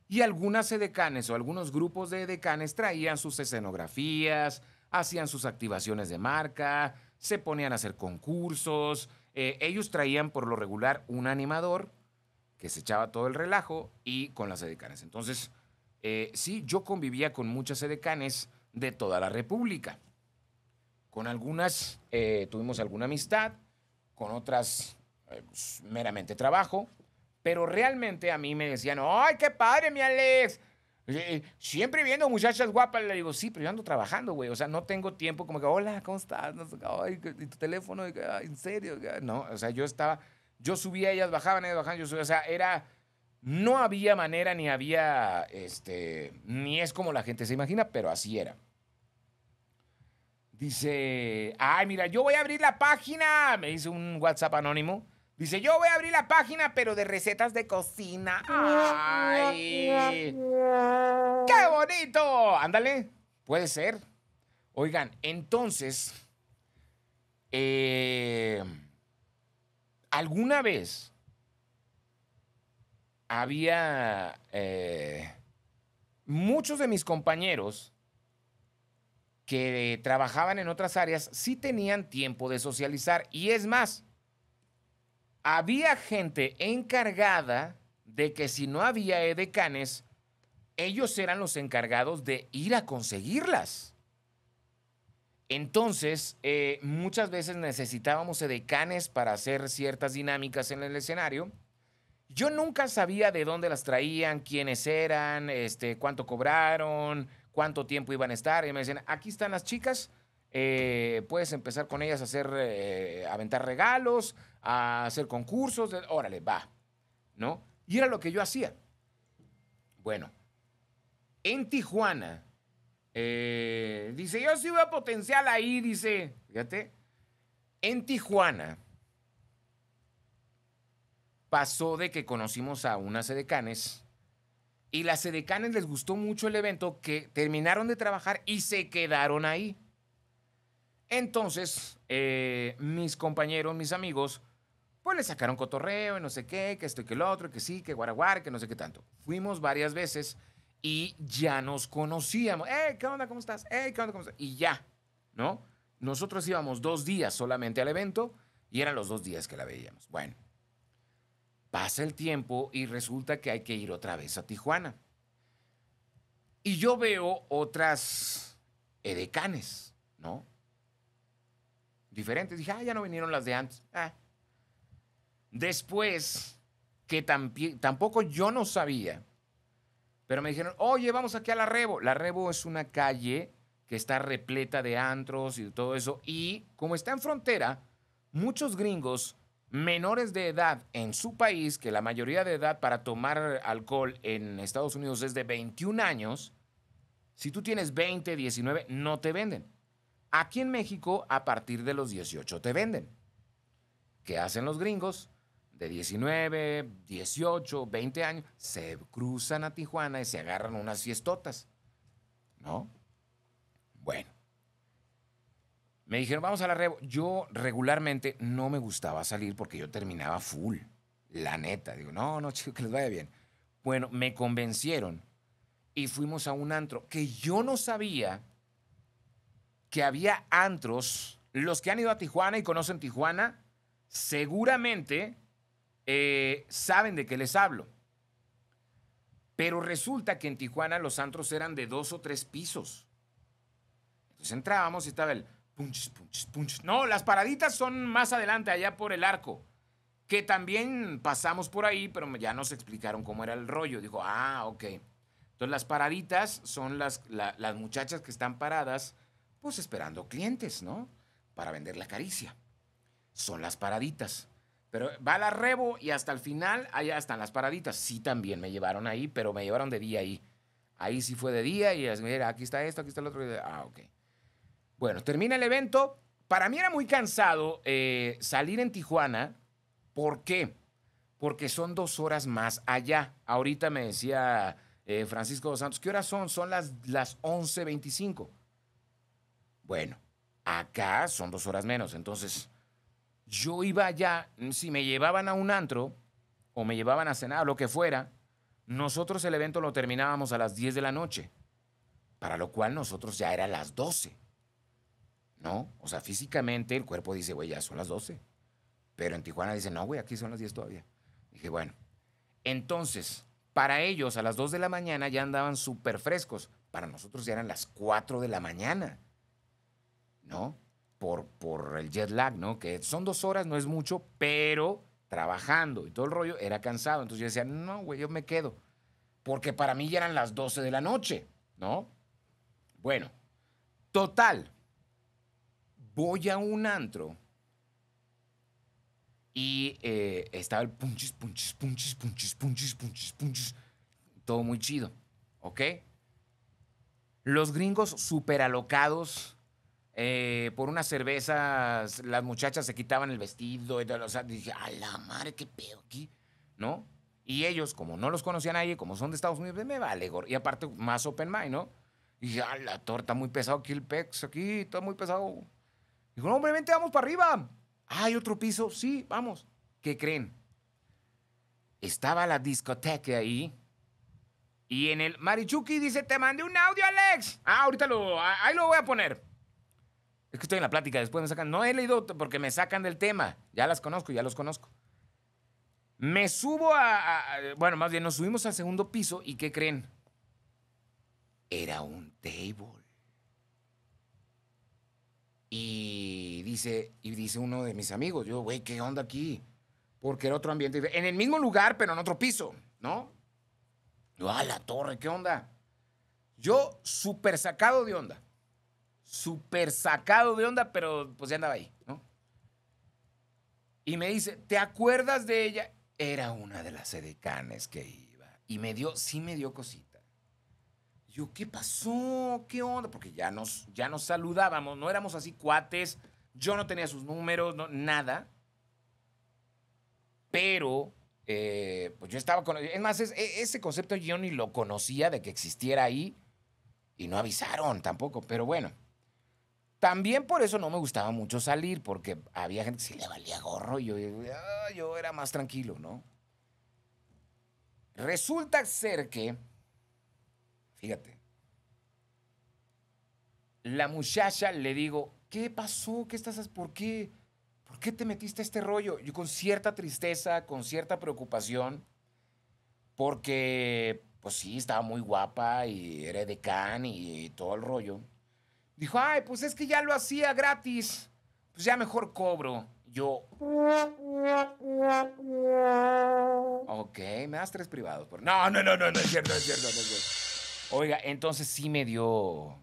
Y algunas edecanes o algunos grupos de edecanes traían sus escenografías, hacían sus activaciones de marca, se ponían a hacer concursos. Eh, ellos traían por lo regular un animador que se echaba todo el relajo y con las edecanes. Entonces, eh, sí, yo convivía con muchas edecanes de toda la República. Con algunas eh, tuvimos alguna amistad, con otras eh, pues, meramente trabajo, pero realmente a mí me decían, ¡ay, qué padre, mi Alex! siempre viendo muchachas guapas, le digo, sí, pero yo ando trabajando, güey. O sea, no tengo tiempo como que, hola, ¿cómo estás? Ay, ¿y tu teléfono? ¿En serio? No, o sea, yo estaba, yo subía, ellas bajaban, ellas bajaban, yo subía. O sea, era, no había manera ni había, este, ni es como la gente se imagina, pero así era. Dice, ay, mira, yo voy a abrir la página. Me dice un WhatsApp anónimo. Dice, yo voy a abrir la página, pero de recetas de cocina. ¡Ay! ¡Qué bonito! Ándale, puede ser. Oigan, entonces, eh, ¿alguna vez había eh, muchos de mis compañeros que eh, trabajaban en otras áreas sí tenían tiempo de socializar. Y es más, había gente encargada de que si no había edecanes, ellos eran los encargados de ir a conseguirlas. Entonces, eh, muchas veces necesitábamos edecanes para hacer ciertas dinámicas en el escenario. Yo nunca sabía de dónde las traían, quiénes eran, este, cuánto cobraron, cuánto tiempo iban a estar. Y me decían, aquí están las chicas, eh, puedes empezar con ellas a hacer, a eh, aventar regalos, a hacer concursos, órale, va, ¿no? Y era lo que yo hacía. Bueno, en Tijuana, eh, dice, yo sí veo potencial ahí, dice, fíjate, en Tijuana pasó de que conocimos a unas Canes y las sedecanes les gustó mucho el evento que terminaron de trabajar y se quedaron ahí. Entonces, eh, mis compañeros, mis amigos, pues le sacaron cotorreo y no sé qué, que esto y que el otro, que sí, que guaraguar, que no sé qué tanto. Fuimos varias veces y ya nos conocíamos. ¡Ey, qué onda, cómo estás! qué onda, cómo estás! Y ya, ¿no? Nosotros íbamos dos días solamente al evento y eran los dos días que la veíamos. Bueno, Pasa el tiempo y resulta que hay que ir otra vez a Tijuana. Y yo veo otras edecanes, ¿no? Diferentes. Dije, ah, ya no vinieron las de antes. Ah. Después, que tampoco yo no sabía, pero me dijeron, oye, vamos aquí a la Rebo. La Rebo es una calle que está repleta de antros y todo eso. Y como está en frontera, muchos gringos menores de edad en su país, que la mayoría de edad para tomar alcohol en Estados Unidos es de 21 años, si tú tienes 20, 19, no te venden. Aquí en México, a partir de los 18 te venden. ¿Qué hacen los gringos? De 19, 18, 20 años, se cruzan a Tijuana y se agarran unas fiestotas. ¿No? Bueno. Me dijeron, vamos a la Revo. Yo regularmente no me gustaba salir porque yo terminaba full. La neta. Digo, no, no, [laughs] chico, que les vaya bien. Bueno, me convencieron y fuimos a un antro que yo no sabía que había antros. Los que han ido a Tijuana y conocen Tijuana, seguramente eh, saben de qué les hablo. Pero resulta que en Tijuana los antros eran de dos o tres pisos. Entonces entrábamos y estaba el punches, punches, punches. No, las paraditas son más adelante, allá por el arco. Que también pasamos por ahí, pero ya nos explicaron cómo era el rollo. Dijo, ah, ok. Entonces las paraditas son las, las muchachas que están paradas, pues esperando clientes, ¿no? Para vender la caricia. Son las paraditas. Pero va la rebo y hasta el final, allá están las paraditas. Sí, también me llevaron ahí, pero me llevaron de día ahí. Ahí sí fue de día y es, mira, aquí está esto, aquí está el otro. Ah, ok. Bueno, termina el evento. Para mí era muy cansado eh, salir en Tijuana. ¿Por qué? Porque son dos horas más allá. Ahorita me decía eh, Francisco dos Santos, ¿qué horas son? Son las, las 11.25. Bueno, acá son dos horas menos. Entonces, yo iba allá, si me llevaban a un antro o me llevaban a cenar, lo que fuera, nosotros el evento lo terminábamos a las 10 de la noche, para lo cual nosotros ya era las 12. ¿no? O sea, físicamente el cuerpo dice, güey, ya son las 12. Pero en Tijuana dice, no, güey, aquí son las 10 todavía. Dije, bueno. Entonces, para ellos a las 2 de la mañana ya andaban súper frescos. Para nosotros ya eran las 4 de la mañana, ¿no? Por, por el jet lag, ¿no? Que son dos horas, no es mucho, pero trabajando y todo el rollo era cansado. Entonces yo decía, no, güey, yo me quedo. Porque para mí ya eran las 12 de la noche, ¿no? Bueno, total voy a un antro y eh, estaba el punchis, punchis, punchis, punchis, punchis, punchis, punchis. Todo muy chido, ¿ok? Los gringos súper alocados. Eh, por unas cervezas, las muchachas se quitaban el vestido. o sea, dije, a la madre, qué pedo aquí, ¿no? Y ellos, como no los conocían nadie, como son de Estados Unidos, me vale, Y aparte, más open mind, ¿no? Y dije, a la torta, muy pesado aquí el pex, aquí, todo muy pesado. Dijo, hombre, vente, vamos para arriba. Ah, ¿Hay otro piso? Sí, vamos. ¿Qué creen? Estaba la discoteca ahí. Y en el Marichuki dice, te mandé un audio, Alex. Ah, ahorita lo, ahí lo voy a poner. Es que estoy en la plática, después me sacan. No he leído porque me sacan del tema. Ya las conozco, ya los conozco. Me subo a Bueno, más bien nos subimos al segundo piso y ¿qué creen? Era un table. Y dice, y dice uno de mis amigos, yo, güey, ¿qué onda aquí? Porque era otro ambiente. En el mismo lugar, pero en otro piso, ¿no? Yo, a la torre, ¿qué onda? Yo, súper sacado de onda. Súper sacado de onda, pero pues ya andaba ahí, ¿no? Y me dice, ¿te acuerdas de ella? Era una de las sedecanes que iba. Y me dio, sí me dio cosita yo, ¿qué pasó? ¿Qué onda? Porque ya nos, ya nos saludábamos, no éramos así cuates, yo no tenía sus números, no, nada. Pero, eh, pues yo estaba con... Es más, e, ese concepto yo ni lo conocía de que existiera ahí y no avisaron tampoco, pero bueno. También por eso no me gustaba mucho salir, porque había gente que se le valía gorro y ah, yo era más tranquilo, ¿no? Resulta ser que Fíjate. La muchacha le digo, ¿qué pasó? ¿Qué estás por qué? ¿Por qué te metiste a este rollo? Yo con cierta tristeza, con cierta preocupación, porque pues sí, estaba muy guapa y era can y todo el rollo. Dijo, ay, pues es que ya lo hacía gratis. Pues ya mejor cobro. Yo. Ok, me das tres privados. No, no, no, no, no es cierto, es es cierto. Oiga, entonces sí me dio.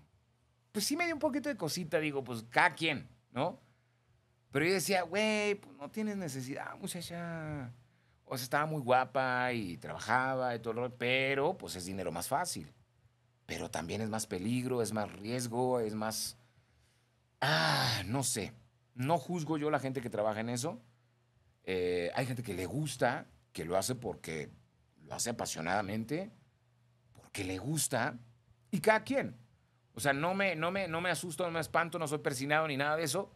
Pues sí me dio un poquito de cosita, digo, pues cada quien, ¿no? Pero yo decía, güey, pues no tienes necesidad, muchacha. O sea, estaba muy guapa y trabajaba y todo lo pero pues es dinero más fácil. Pero también es más peligro, es más riesgo, es más. Ah, no sé. No juzgo yo a la gente que trabaja en eso. Eh, hay gente que le gusta, que lo hace porque lo hace apasionadamente que le gusta y cada quien. O sea, no me, no me, no me asusto, no me espanto, no soy persinado ni nada de eso.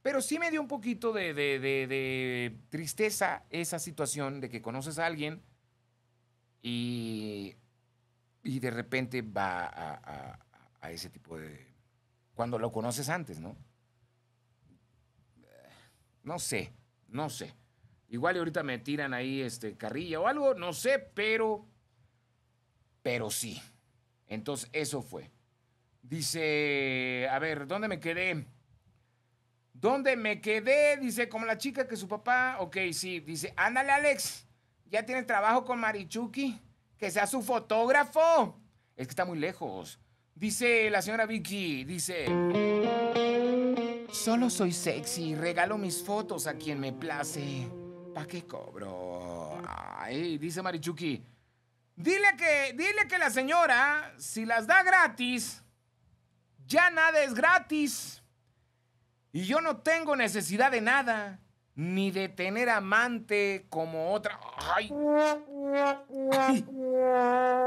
Pero sí me dio un poquito de, tristeza esa situación de que conoces a alguien y, de repente va a, a ese tipo de... Cuando lo conoces antes, ¿no? No sé, no sé. Igual y ahorita me tiran ahí este carrilla o algo, no sé, pero pero sí. Entonces, eso fue. Dice, a ver, ¿dónde me quedé? ¿Dónde me quedé? Dice, como la chica que su papá, ok, sí, dice, ándale Alex, ya tienes trabajo con Marichuki, que sea su fotógrafo. Es que está muy lejos. Dice la señora Vicky, dice, solo soy sexy, regalo mis fotos a quien me place. ¿Para qué cobro? Ay, dice Marichuki, Dile que, dile que la señora, si las da gratis, ya nada es gratis. Y yo no tengo necesidad de nada, ni de tener amante como otra. Ay,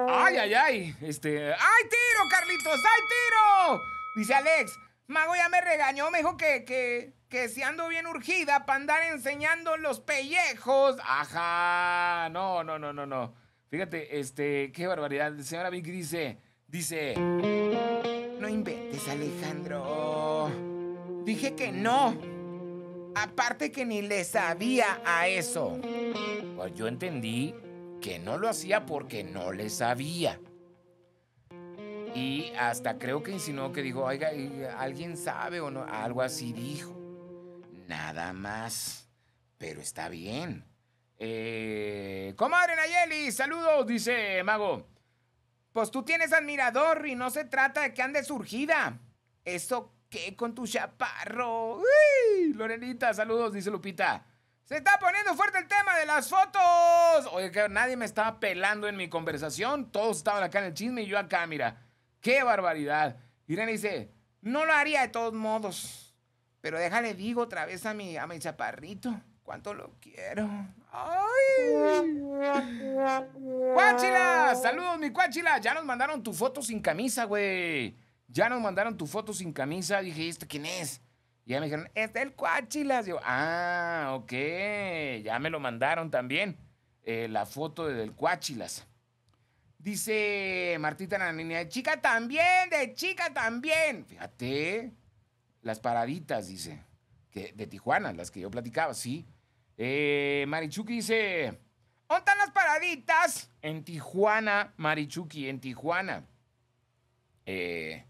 ay, ay, ay. Este, ay, tiro, Carlitos, ay, tiro. Dice Alex, Mago ya me regañó, me dijo que, que si ando bien urgida para andar enseñando los pellejos. Ajá, no, no, no, no, no. Fíjate, este, qué barbaridad. Señora Vicky dice, dice... No inventes, Alejandro. Dije que no. Aparte que ni le sabía a eso. Pues yo entendí que no lo hacía porque no le sabía. Y hasta creo que insinuó que dijo, oiga, ¿alguien sabe o no? Algo así dijo. Nada más. Pero está bien. Eh, comadre Nayeli, saludos, dice Mago. Pues tú tienes admirador y no se trata de que ande surgida. ¿Eso qué con tu chaparro? Uy, Lorenita, saludos, dice Lupita. Se está poniendo fuerte el tema de las fotos. Oye, que nadie me estaba pelando en mi conversación. Todos estaban acá en el chisme y yo acá, mira. ¡Qué barbaridad! Irene dice, no lo haría de todos modos. Pero déjale digo otra vez a mi, a mi chaparrito. ¿Cuánto lo quiero? ¡Ay! ¡Cuáchila! ¡Saludos, mi cuáchila! Ya nos mandaron tu foto sin camisa, güey. Ya nos mandaron tu foto sin camisa. Dije, ¿esto quién es? Y ya me dijeron, es el Cuachilas. Yo, ah, ok. Ya me lo mandaron también. Eh, la foto del cuáchilas. Dice Martita niña de chica también, de chica también. Fíjate, las paraditas, dice, que de Tijuana, las que yo platicaba, sí. Eh, Marichuki dice, ¿dónde las paraditas? En Tijuana, Marichuki, en Tijuana. Eh,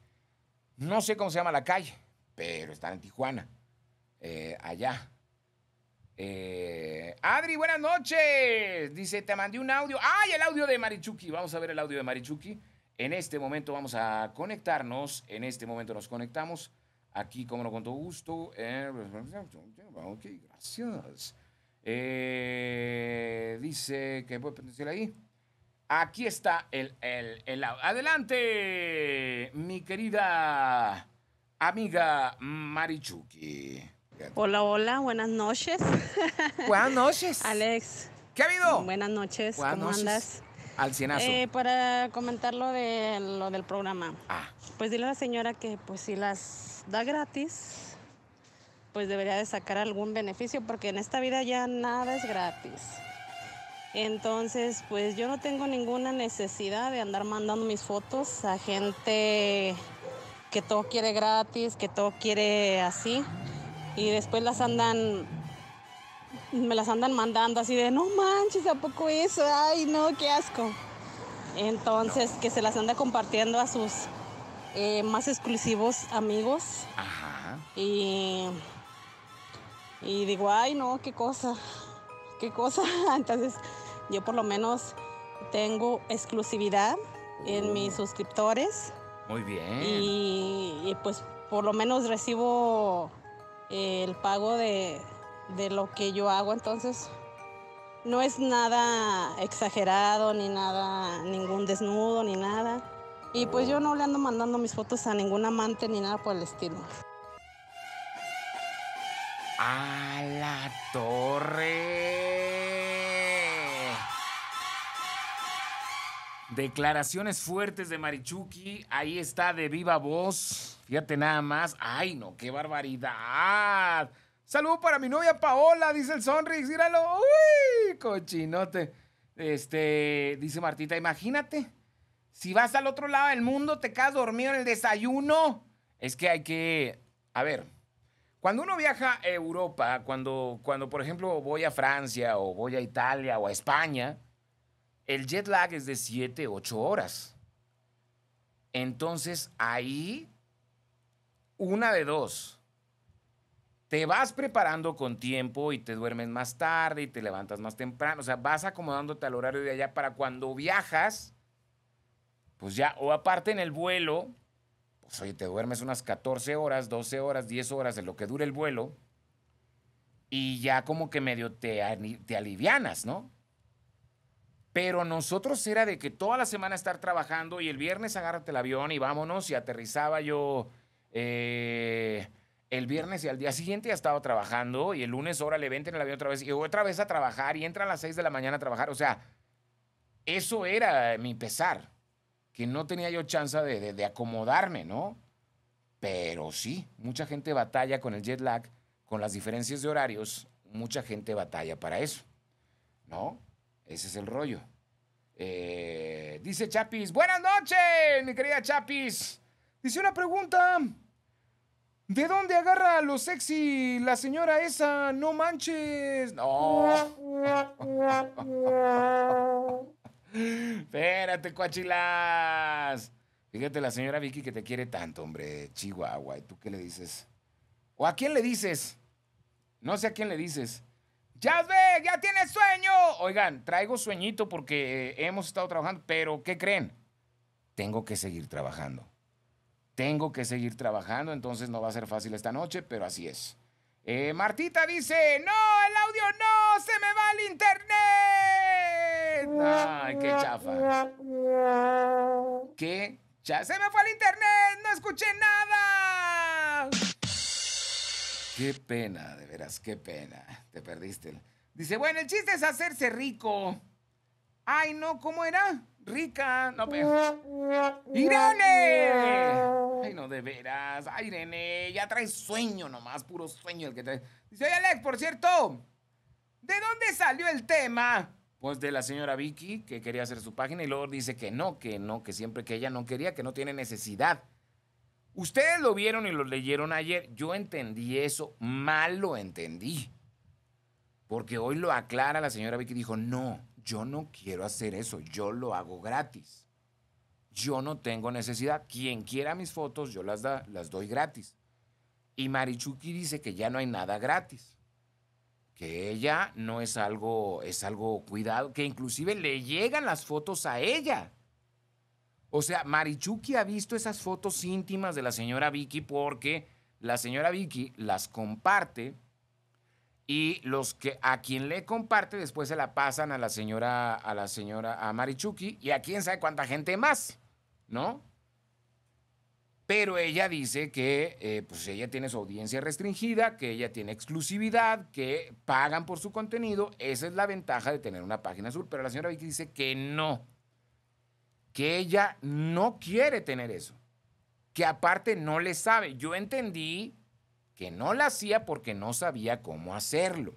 no sé cómo se llama la calle, pero está en Tijuana. Eh, allá. Eh, Adri, buenas noches. Dice, te mandé un audio. ¡Ay, el audio de Marichuki! Vamos a ver el audio de Marichuki. En este momento vamos a conectarnos. En este momento nos conectamos. Aquí, como no, con todo gusto. [laughs] ok, gracias. Eh, dice que puede a ahí. Aquí está el, el, Adelante, mi querida amiga Marichuki. Hola, hola, buenas noches. [laughs] Buenas noches. Alex. ¿Qué ha habido? Buenas noches. ¿Cómo andas? Al cienazo. Eh, para comentar lo, de, lo del programa. Ah. Pues dile a la señora que pues si las da gratis, pues debería de sacar algún beneficio porque en esta vida ya nada es gratis. Entonces, pues yo no tengo ninguna necesidad de andar mandando mis fotos a gente que todo quiere gratis, que todo quiere así. Y después las andan, me las andan mandando así de, no manches, ¿a poco eso? Ay, no, qué asco. Entonces, que se las anda compartiendo a sus eh, más exclusivos amigos. Y y digo, ay no, qué cosa, qué cosa. [laughs] Entonces yo por lo menos tengo exclusividad en uh. mis suscriptores. Muy bien. Y, pues por lo menos recibo el pago de, de lo que yo hago. Entonces no es nada exagerado, ni nada, ningún desnudo, ni nada. Y pues yo oh. no le ando mandando mis fotos a ningún amante ni nada por el estilo a la torre. Declaraciones fuertes de Marichuki. Ahí está de viva voz. Fíjate nada más. Ay, no, qué barbaridad. Saludo para mi novia Paola, dice el Sonrix. Míralo. Uy, cochinote. Este, dice Martita, imagínate. Si vas al otro lado del mundo, te quedas dormido en el desayuno. Es que hay que. A ver, cuando uno viaja a Europa, cuando, cuando por ejemplo voy a Francia o voy a Italia o a España, el jet lag es de 7, 8 horas. Entonces ahí, una de dos. Te vas preparando con tiempo y te duermes más tarde y te levantas más temprano. O sea, vas acomodándote al horario de allá para cuando viajas, pues ya, o aparte en el vuelo, pues, oye, te duermes unas 14 horas, 12 horas, 10 horas de lo que dure el vuelo y ya como que medio te, te alivianas, ¿no? Pero nosotros era de que toda la semana estar trabajando y el viernes agárrate el avión y vámonos y aterrizaba yo eh, el viernes y al día siguiente ya estaba trabajando y el lunes ahora le vente en el avión otra vez y otra vez a trabajar y entra a las 6 de la mañana a trabajar. O sea, eso era mi pesar que no tenía yo chance de, acomodarme, ¿no? Pero sí, mucha gente batalla con el jet lag, con las diferencias de horarios, mucha gente batalla para eso, ¿no? Ese es el rollo. Eh, dice Chapis, buenas noches, mi querida Chapis. Dice una pregunta. ¿De dónde agarra lo sexy la señora esa? No manches. No. [laughs] Espérate, Coachilas, Fíjate, la señora Vicky que te quiere tanto, hombre. Chihuahua. ¿Y tú qué le dices? ¿O a quién le dices? No sé a quién le dices. ¡Ya ve! ¡Ya tiene sueño! Oigan, traigo sueñito porque eh, hemos estado trabajando, pero ¿qué creen? Tengo que seguir trabajando. Tengo que seguir trabajando, entonces no va a ser fácil esta noche, pero así es. Eh, Martita dice, no, el audio no, se me va al internet. Ay, qué chafa. Qué chafa. Se me fue al internet, no escuché nada. Qué pena, de veras, qué pena. Te perdiste. Dice, bueno, el chiste es hacerse rico. Ay, no, ¿cómo era? Rica. No, pero... ¡Irene! Ay, no, de veras. Ay, Irene, ya trae sueño nomás, puro sueño el que trae. Dice, oye, Alex, por cierto, ¿de dónde salió el tema? pues de la señora Vicky que quería hacer su página y luego dice que no, que no, que siempre que ella no quería, que no tiene necesidad. Ustedes lo vieron y lo leyeron ayer. Yo entendí eso, mal lo entendí. Porque hoy lo aclara la señora Vicky, dijo, no, yo no quiero hacer eso, yo lo hago gratis. Yo no tengo necesidad. Quien quiera mis fotos, yo las, da, las doy gratis. Y Marichuki dice que ya no hay nada gratis que ella no es algo, es algo cuidado, que inclusive le llegan las fotos a ella. O sea, Marichuki ha visto esas fotos íntimas de la señora Vicky porque la señora Vicky las comparte y los que a quien le comparte después se la pasan a la señora a la señora a Marichuki y a quién sabe cuánta gente más, ¿no? pero ella dice que eh, pues ella tiene su audiencia restringida, que ella tiene exclusividad, que pagan por su contenido. Esa es la ventaja de tener una página azul. Pero la señora Vicky dice que no, que ella no quiere tener eso, que aparte no le sabe. Yo entendí que no la hacía porque no sabía cómo hacerlo.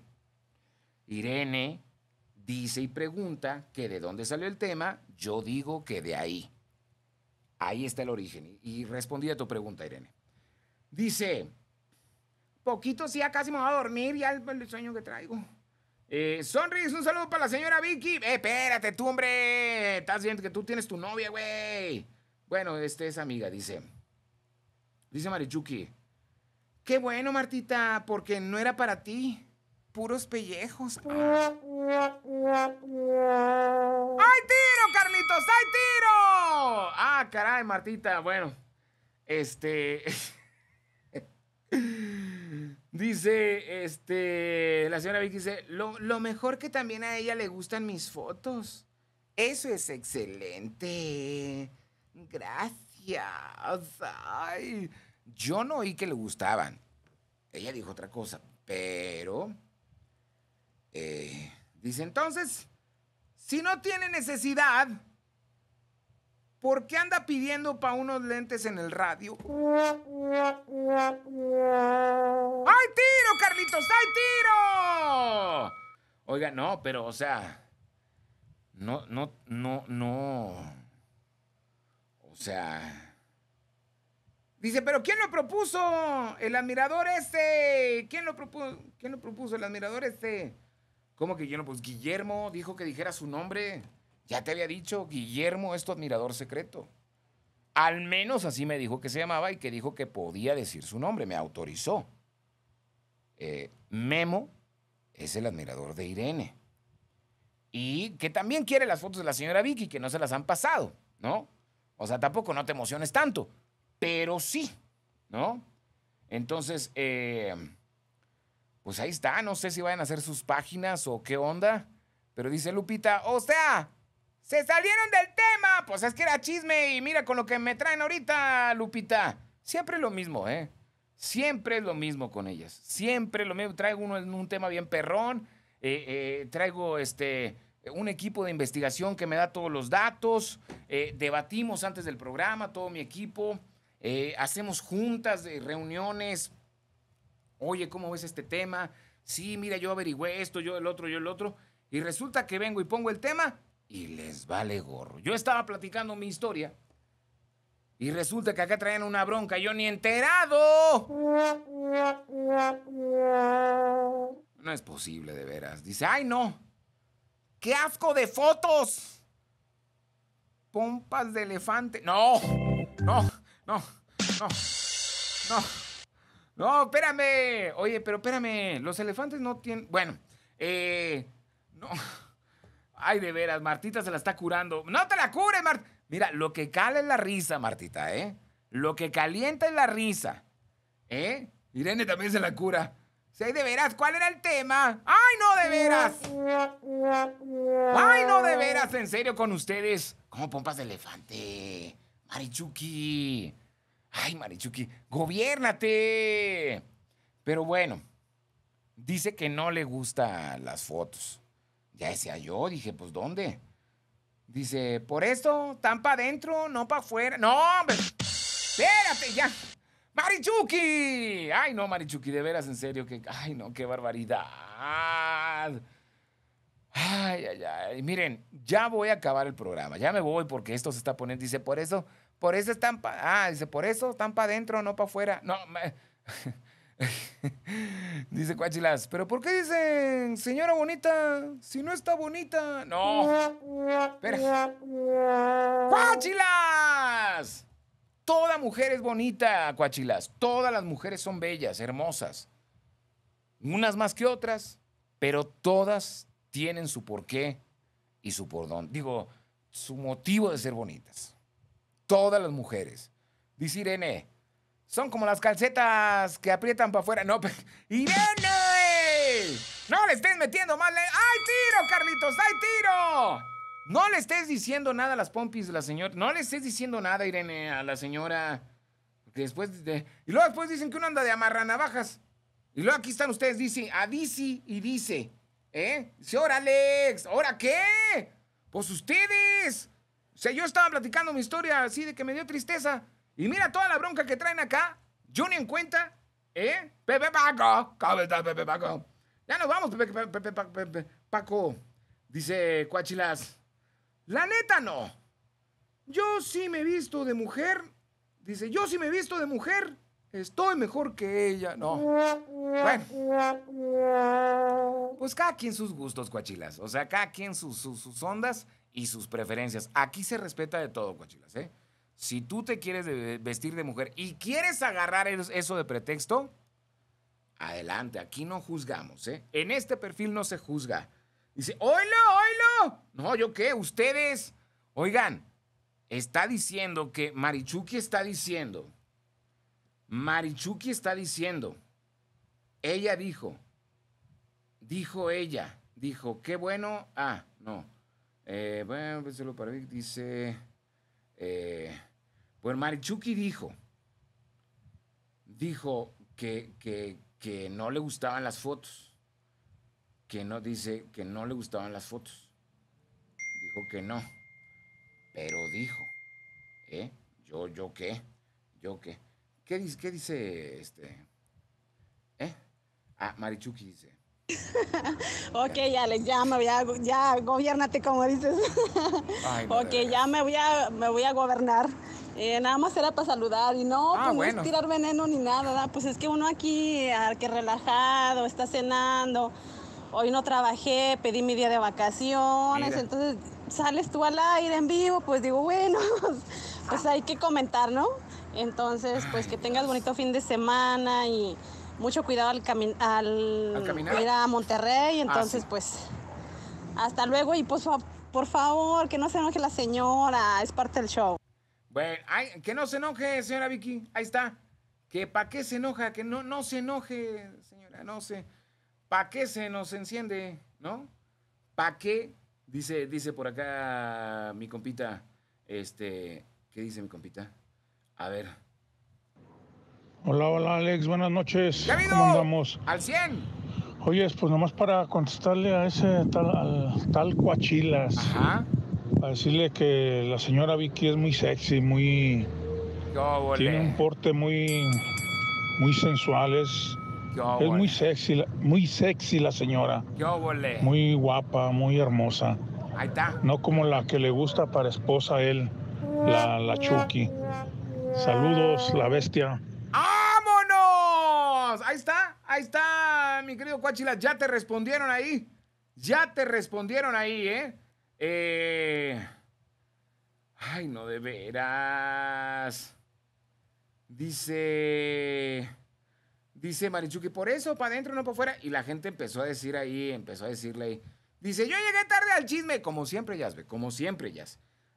Irene dice y pregunta que de dónde salió el tema, yo digo que de ahí. Ahí está el origen. Y respondí a tu pregunta, Irene. Dice, poquito sí, ya casi me voy a dormir, ya el, sueño que traigo. Eh, Sonris, un saludo para la señora Vicky. Eh, espérate, tú, hombre. Estás viendo que tú tienes tu novia, güey. Bueno, esta es amiga, dice. Dice Marichuki. Qué bueno, Martita, porque no era para ti. Puros pellejos. ¡Ay, tío! Carlitos, ¡hay tiro! Ah, caray, Martita, bueno. Este. [laughs] dice, este. La señora Vicky dice: lo, mejor que también a ella le gustan mis fotos. Eso es excelente. Gracias. Ay. Yo no oí que le gustaban. Ella dijo otra cosa, pero... Eh, dice entonces, si no tiene necesidad, ¿por qué anda pidiendo para unos lentes en el radio? ¡Ay, tiro, Carlitos! ¡Ay, tiro! Oiga, no, pero, o sea, no, no, no, no. O sea... Dice, pero ¿quién lo propuso? El admirador este. ¿Quién lo propuso? ¿Quién lo propuso? El admirador este. ¿Cómo que Guillermo? Pues Guillermo dijo que dijera su nombre. Ya te había dicho, Guillermo es tu admirador secreto. Al menos así me dijo que se llamaba y que dijo que podía decir su nombre. Me autorizó. Eh, Memo es el admirador de Irene. Y que también quiere las fotos de la señora Vicky, que no se las han pasado, ¿no? O sea, tampoco no te emociones tanto, pero sí, ¿no? Entonces, eh, pues ahí está, no sé si vayan a hacer sus páginas o qué onda. Pero dice Lupita, o sea, se salieron del tema. Pues es que era chisme y mira con lo que me traen ahorita, Lupita. Siempre lo mismo, ¿eh? Siempre es lo mismo con ellas. Siempre lo mismo. Traigo uno en un tema bien perrón. Eh, eh, traigo este un equipo de investigación que me da todos los datos, eh, debatimos antes del programa, todo mi equipo, hacemos juntas, de reuniones, Oye, ¿cómo ves este tema? Sí, mira, yo averigüé esto, yo el otro, yo el otro. Y resulta que vengo y pongo el tema y les vale gorro. Yo estaba platicando mi historia y resulta que acá traen una bronca, yo ni enterado. No es posible, de veras. Dice, ay no, qué asco de fotos. Pompas de elefante. No, no, no, no, no. No, espérame. Oye, pero espérame. Los elefantes no tienen. Bueno, eh. No. [laughs] Ay, de veras, Martita se la está curando. ¡No te la cures, Martita! Mira, lo que cala es la risa, Martita, ¿eh? Lo que calienta es la risa. ¿Eh? Irene también se la cura. Sí, de veras, ¿cuál era el tema? ¡Ay, no, de veras! ¡Ay, no, de veras! En serio, con ustedes. Como pompas de elefante. Marichuki. Ay, Marichuki, gobiérnate. Pero bueno, dice que no le gustan las fotos. Ya decía yo, dije, pues ¿dónde? Dice, por esto, tan para adentro, no para afuera. No, hombre, espérate ya. Marichuki. Ay, no, Marichuki, de veras, en serio, que... Ay, no, qué barbaridad. Ay, ay, ay. Miren, ya voy a acabar el programa. Ya me voy porque esto se está poniendo. Dice, por eso, por eso están para... Ah, dice, por eso están para adentro, no para afuera. No, [laughs] dice Cuachilas, pero ¿por qué dicen señora bonita si no está bonita? No. Espera. Cuachilas. Toda mujer es bonita, Cuachilas. Todas las mujeres son bellas, hermosas. Unas más que otras, pero todas tienen su porqué y su por dónde. Digo, su motivo de ser bonitas todas las mujeres. Dice Irene, son como las calcetas que aprietan para afuera. No, [laughs] pues, ¡Irene! No le estés metiendo mal. ¡Ay, tiro, Carlitos! ¡Ay, tiro! No le estés diciendo nada a las pompis de la señora. No le estés diciendo nada, Irene, a la señora. Después de... Y luego después dicen que uno anda de navajas. Y luego aquí están ustedes, dice, a Dizzy y dice. ¿Eh? Alex, ¿ahora qué? Pues ustedes. O sea, yo estaba platicando mi historia así de que me dio tristeza. Y mira toda la bronca que traen acá. Yo ni en cuenta. ¿Eh? Pepe Paco. ¿Cómo estás, Pepe Paco? Ya nos vamos, Pepe, Paco. Dice Cuachilas. La neta no. Yo sí me he visto de mujer. Dice, yo sí me he visto de mujer. Estoy mejor que ella. No. Bueno. Pues cada quien sus gustos, Coachilas. O sea, cada quien sus, sus, sus ondas y sus preferencias. Aquí se respeta de todo, Coachilas. ¿eh? Si tú te quieres vestir de mujer y quieres agarrar eso de pretexto, adelante, aquí no juzgamos. ¿eh? En este perfil no se juzga. Dice, oilo, oilo. No, yo qué, ustedes. Oigan, está diciendo que Marichuki está diciendo. Marichuki está diciendo. Ella dijo. Dijo ella. Dijo, qué bueno. Ah, no. Eh, bueno, pues para dice. Bueno, eh, pues, Marichuki dijo. Dijo que, que, que no le gustaban las fotos. Que no, dice que no le gustaban las fotos. Dijo que no. Pero dijo. ¿Eh? Yo, yo qué. Yo qué. ¿Qué dice, qué dice este? ¿Eh? Ah, Marichuki dice. [laughs] ok, ya le voy ya gobiernate como dices. [laughs] ok, ya me voy a, me voy a gobernar. Eh, nada más era para saludar y no, ah, pues, es tirar veneno ni nada, pues es que uno aquí, al que relajado, está cenando, hoy no trabajé, pedí mi día de vacaciones, entonces sales tú al aire en vivo, pues digo, bueno, [laughs] pues ah. hay que comentar, ¿no? Entonces, pues que tengas bonito fin de semana y mucho cuidado al, caminar, al, ir a Monterrey, ah, entonces pues hasta luego y pues por favor, que no se enoje la señora, es parte del show. Bueno, que no se enoje, señora Vicky, ahí está. Que para qué se enoja, que no, no se enoje, señora, no sé. ¿Para qué se nos enciende, no? ¿Para qué? Dice, dice por acá mi compita, este, ¿qué dice mi compita? A ver. Hola, hola Alex, buenas noches. ¿Qué ¿Cómo andamos? Al 100. Oye, pues nomás para contestarle a ese tal, tal Coachilas. Ajá. Para decirle que la señora Vicky es muy sexy, muy. tiene un porte muy. Muy sensual, es. es muy sexy, muy sexy la señora. Yo, muy guapa, muy hermosa. Ahí está. No como la que le gusta para esposa él, la, la Chucky. Saludos, la bestia. ¡Vámonos! Ahí está, ahí está, mi querido Coachila, Ya te respondieron ahí. Ya te respondieron ahí, ¿eh? eh ay, no, de veras. Dice. Dice Marichuki, por eso, para adentro, no para afuera. Y la gente empezó a decir ahí, empezó a decirle ahí. Dice, yo llegué tarde al chisme, como siempre, Yasbe, como siempre, ya.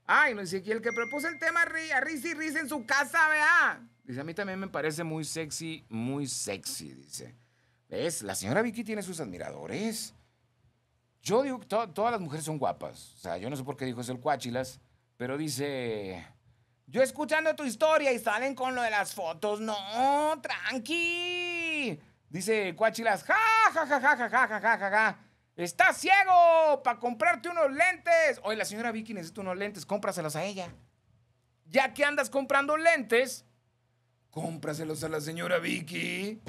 Ay, no dice que el que propuso el tema a Riz y Riz en su casa, vea. Dice, a mí también me parece muy sexy, muy sexy, dice. ¿Ves? La señora Vicky tiene sus admiradores. Yo digo que todas las mujeres son guapas. O sea, yo no sé por qué dijo eso el Cuachilas. pero dice... Yo escuchando tu historia y salen con lo de las fotos. No, tranqui. Dice Cuachilas, ja, ja, ja, ja, ja, ja, ja, ja, ja, ja. ¡Estás ciego! ¡Para comprarte unos lentes! Oye, la señora Vicky necesita unos lentes, cómpraselos a ella. Ya que andas comprando lentes, cómpraselos a la señora Vicky.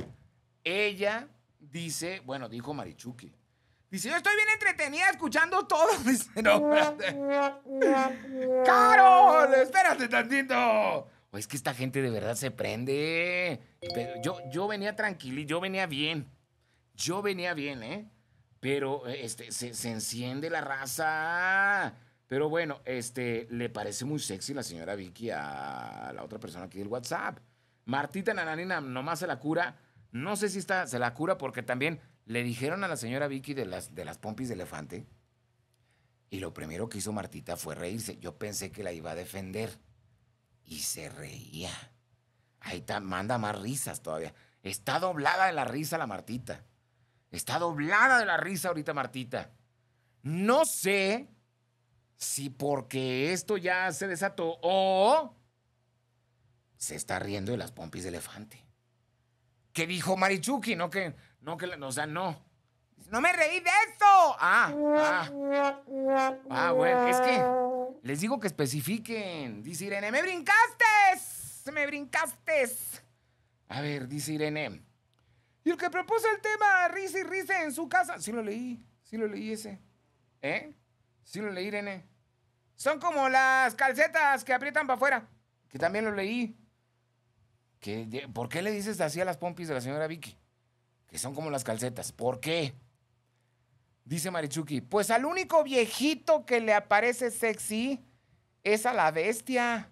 Ella dice, bueno, dijo Marichuque. Dice, yo estoy bien entretenida escuchando todo. Dice, no, espérate. ¡Espérate tantito! O pues es que esta gente de verdad se prende. Pero yo, yo venía tranquilo, yo venía bien. Yo venía bien, ¿eh? Pero eh, este, se, enciende la raza. Pero bueno, este, le parece muy sexy la señora Vicky a la otra persona aquí del WhatsApp. Martita Nananina nomás se la cura. No sé si está, se la cura porque también le dijeron a la señora Vicky de las, de las pompis de elefante. Y lo primero que hizo Martita fue reírse. Yo pensé que la iba a defender. Y se reía. Ahí está, manda más risas todavía. Está doblada de la risa la Martita. Está doblada de la risa ahorita Martita. No sé si porque esto ya se desató o se está riendo de las pompis de elefante. ¿Qué dijo Marichuki? No que, no que, o sea, no. No me reí de eso. Ah, ah. Ah, bueno, es que les digo que especifiquen. Dice Irene, me brincaste. Me brincaste. A ver, dice Irene. Y el que propuso el tema, risa y risa en su casa. Sí lo leí, sí lo leí ese. ¿Eh? Sí lo leí, Irene. Son como las calcetas que aprietan para afuera. Que también lo leí. ¿Por qué le dices así a las pompis de la señora Vicky? Que son como las calcetas. ¿Por qué? Dice Marichuki, pues al único viejito que le aparece sexy es a la bestia.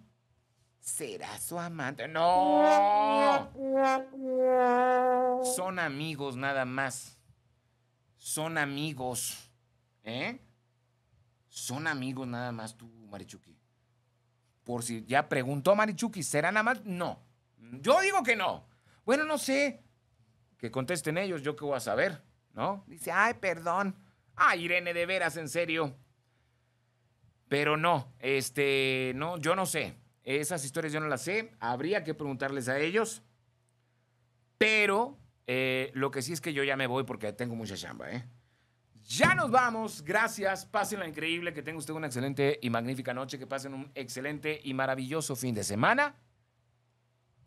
¿Será su amante? No. Son amigos nada más. Son amigos. ¿Eh? Son amigos nada más tú, Marichuki. Por si ya preguntó Marichuki, ¿será nada más? No. Yo digo que no. Bueno, no sé. Que contesten ellos, yo qué voy a saber, ¿no? Dice, ay, perdón. Ay, Irene, de veras, en serio. Pero no, este, no, yo no sé. Esas historias yo no las sé. Habría que preguntarles a ellos. Pero eh, lo que sí es que yo ya me voy porque tengo mucha chamba, ¿eh? Ya nos vamos. Gracias. Pásenla increíble. Que tenga usted una excelente y magnífica noche. Que pasen un excelente y maravilloso fin de semana.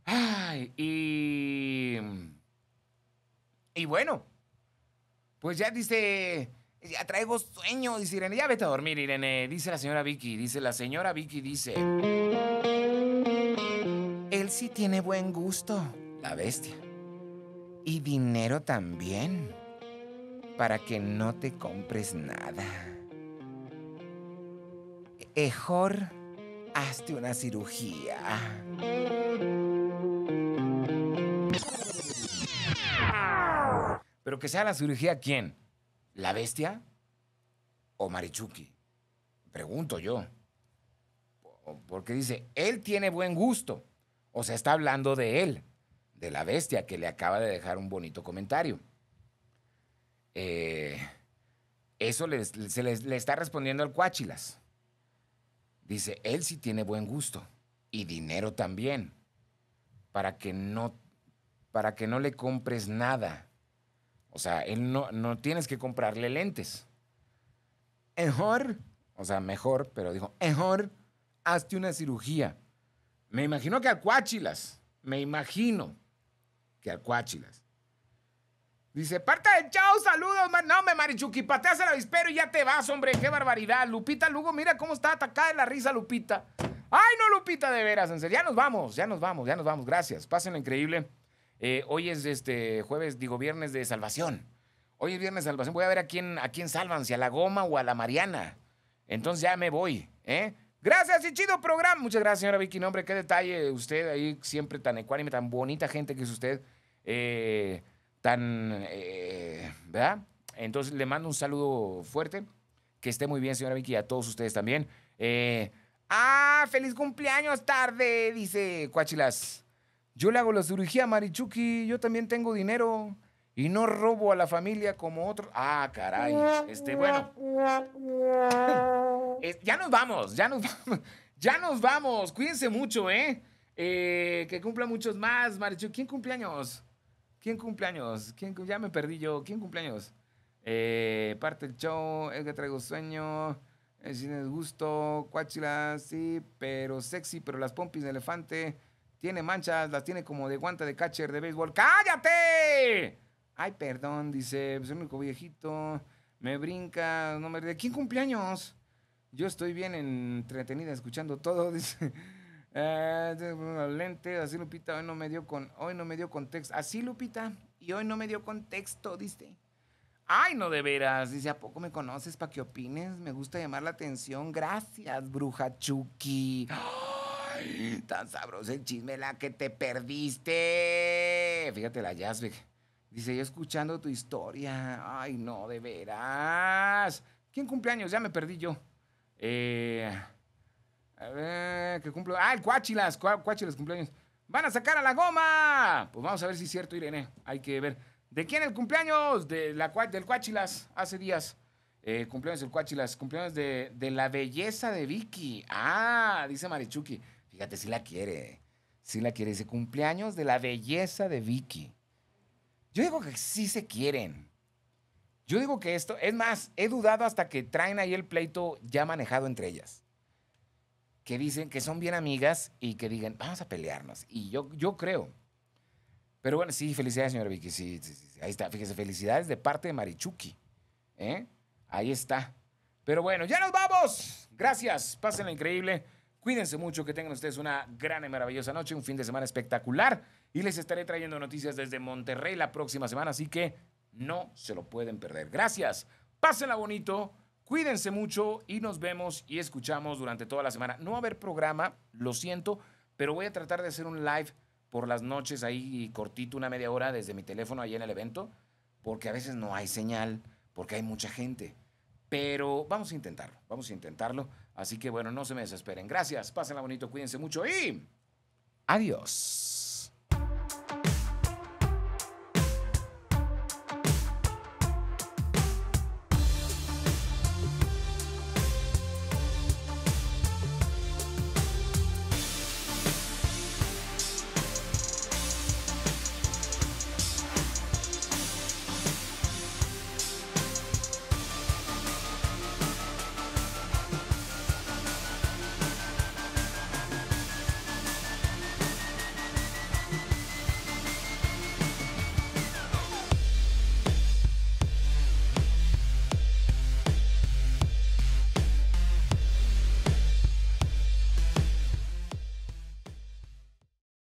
Ay, y. Y bueno, pues ya dice. Ya traigo sueño, dice Irene. Ya vete a dormir, Irene. Dice la señora Vicky. Dice la señora Vicky, dice. Él sí tiene buen gusto, la bestia. Y dinero también. Para que no te compres nada. Mejor hazte una cirugía. Pero que sea la cirugía, ¿quién? ¿La bestia o Marichuki? Pregunto yo. Porque dice, él tiene buen gusto. O sea, está hablando de él, de la bestia, que le acaba de dejar un bonito comentario. Eh, eso le, se le, está respondiendo al Cuáchilas. Dice, él sí tiene buen gusto y dinero también, para que no, para que no le compres nada o sea, él no, no tienes que comprarle lentes. Mejor, o sea, mejor, pero dijo, mejor hazte una cirugía. Me imagino que Cuáchilas. Me imagino que Cuáchilas. Dice, parta de chao, saludos, No, me marichuqui, pateas el avispero y ya te vas, hombre. Qué barbaridad. Lupita Lugo, mira cómo está atacada la risa, Lupita. Ay, no, Lupita, de veras, en serio. Ya nos vamos, ya nos vamos, ya nos vamos. Gracias. Pásenlo increíble. Eh, hoy es este jueves, digo, viernes de salvación. Hoy es viernes de salvación. Voy a ver a quién, a quién salvan, si a la goma o a la Mariana. Entonces ya me voy, ¿eh? Gracias y chido programa. Muchas gracias, señora Vicky. Nombre, qué detalle usted ahí, siempre tan ecuánime, tan bonita gente que es usted. Eh, tan, eh, ¿verdad? Entonces le mando un saludo fuerte. Que esté muy bien, señora Vicky, y a todos ustedes también. ah, feliz cumpleaños tarde, dice Cuachilas. Yo le hago la cirugía a Marichuki, yo también tengo dinero y no robo a la familia como otro. Ah, caray. Este, bueno. [laughs] ya nos vamos, ya nos vamos. [laughs] Ya nos vamos. Cuídense mucho, ¿eh? eh que cumplan muchos más, Marichuki. ¿Quién cumpleaños? ¿Quién cumpleaños? ya me perdí yo. ¿Quién cumpleaños? Eh, parte el show, el que traigo sueño, el cine gusto, Cuachila, sí, pero sexy, pero las pompis de elefante. Tiene manchas, las tiene como de guanta de catcher de béisbol. ¡Cállate! Ay, perdón, dice, pues el único viejito. Me brinca, no me... ¿De quién cumpleaños? Yo estoy bien entretenida escuchando todo, [laughs] dice. Eh, lente, así Lupita, hoy no me dio con, hoy no me dio contexto. Así Lupita, y hoy no me dio contexto, dice. Ay, no de veras, dice, ¿a poco me conoces para que opines? Me gusta llamar la atención. Gracias, bruja Chucky. ¡Oh! Tan sabroso el chisme, la que te perdiste. Fíjate la Jasmine. Dice, yo escuchando tu historia. Ay, no, de veras. ¿Quién cumpleaños? Ya me perdí yo. Eh, a ver, ¿qué cumple? Ah, el Cuachilas, Cuachilas cumpleaños. Van a sacar a la goma. Pues vamos a ver si es cierto, Irene. Hay que ver. ¿De quién el cumpleaños? De la, del Cuachilas, hace días. Eh, cumpleaños del Cuachilas, cumpleaños de, de, la belleza de Vicky. Ah, dice Marichuki. Fíjate, sí la quiere. Sí la quiere. Dice, cumpleaños de la belleza de Vicky. Yo digo que sí se quieren. Yo digo que esto, es más, he dudado hasta que traen ahí el pleito ya manejado entre ellas. Que dicen que son bien amigas y que digan, vamos a pelearnos. Y yo, yo creo. Pero bueno, sí, felicidades, señora Vicky. Sí, ahí está. Fíjese, felicidades de parte de Marichuki. ¿eh? Ahí está. Pero bueno, ya nos vamos. Gracias. Pásenla increíble. Cuídense mucho, que tengan ustedes una gran y maravillosa noche, un fin de semana espectacular y les estaré trayendo noticias desde Monterrey la próxima semana, así que no se lo pueden perder. Gracias, pásenla bonito, cuídense mucho y nos vemos y escuchamos durante toda la semana. No va a haber programa, lo siento, pero voy a tratar de hacer un live por las noches ahí cortito, una media hora desde mi teléfono ahí en el evento, porque a veces no hay señal, porque hay mucha gente. Pero vamos a intentarlo, vamos a intentarlo Así que bueno, no se me desesperen. Gracias, pásenla bonito, cuídense mucho y adiós.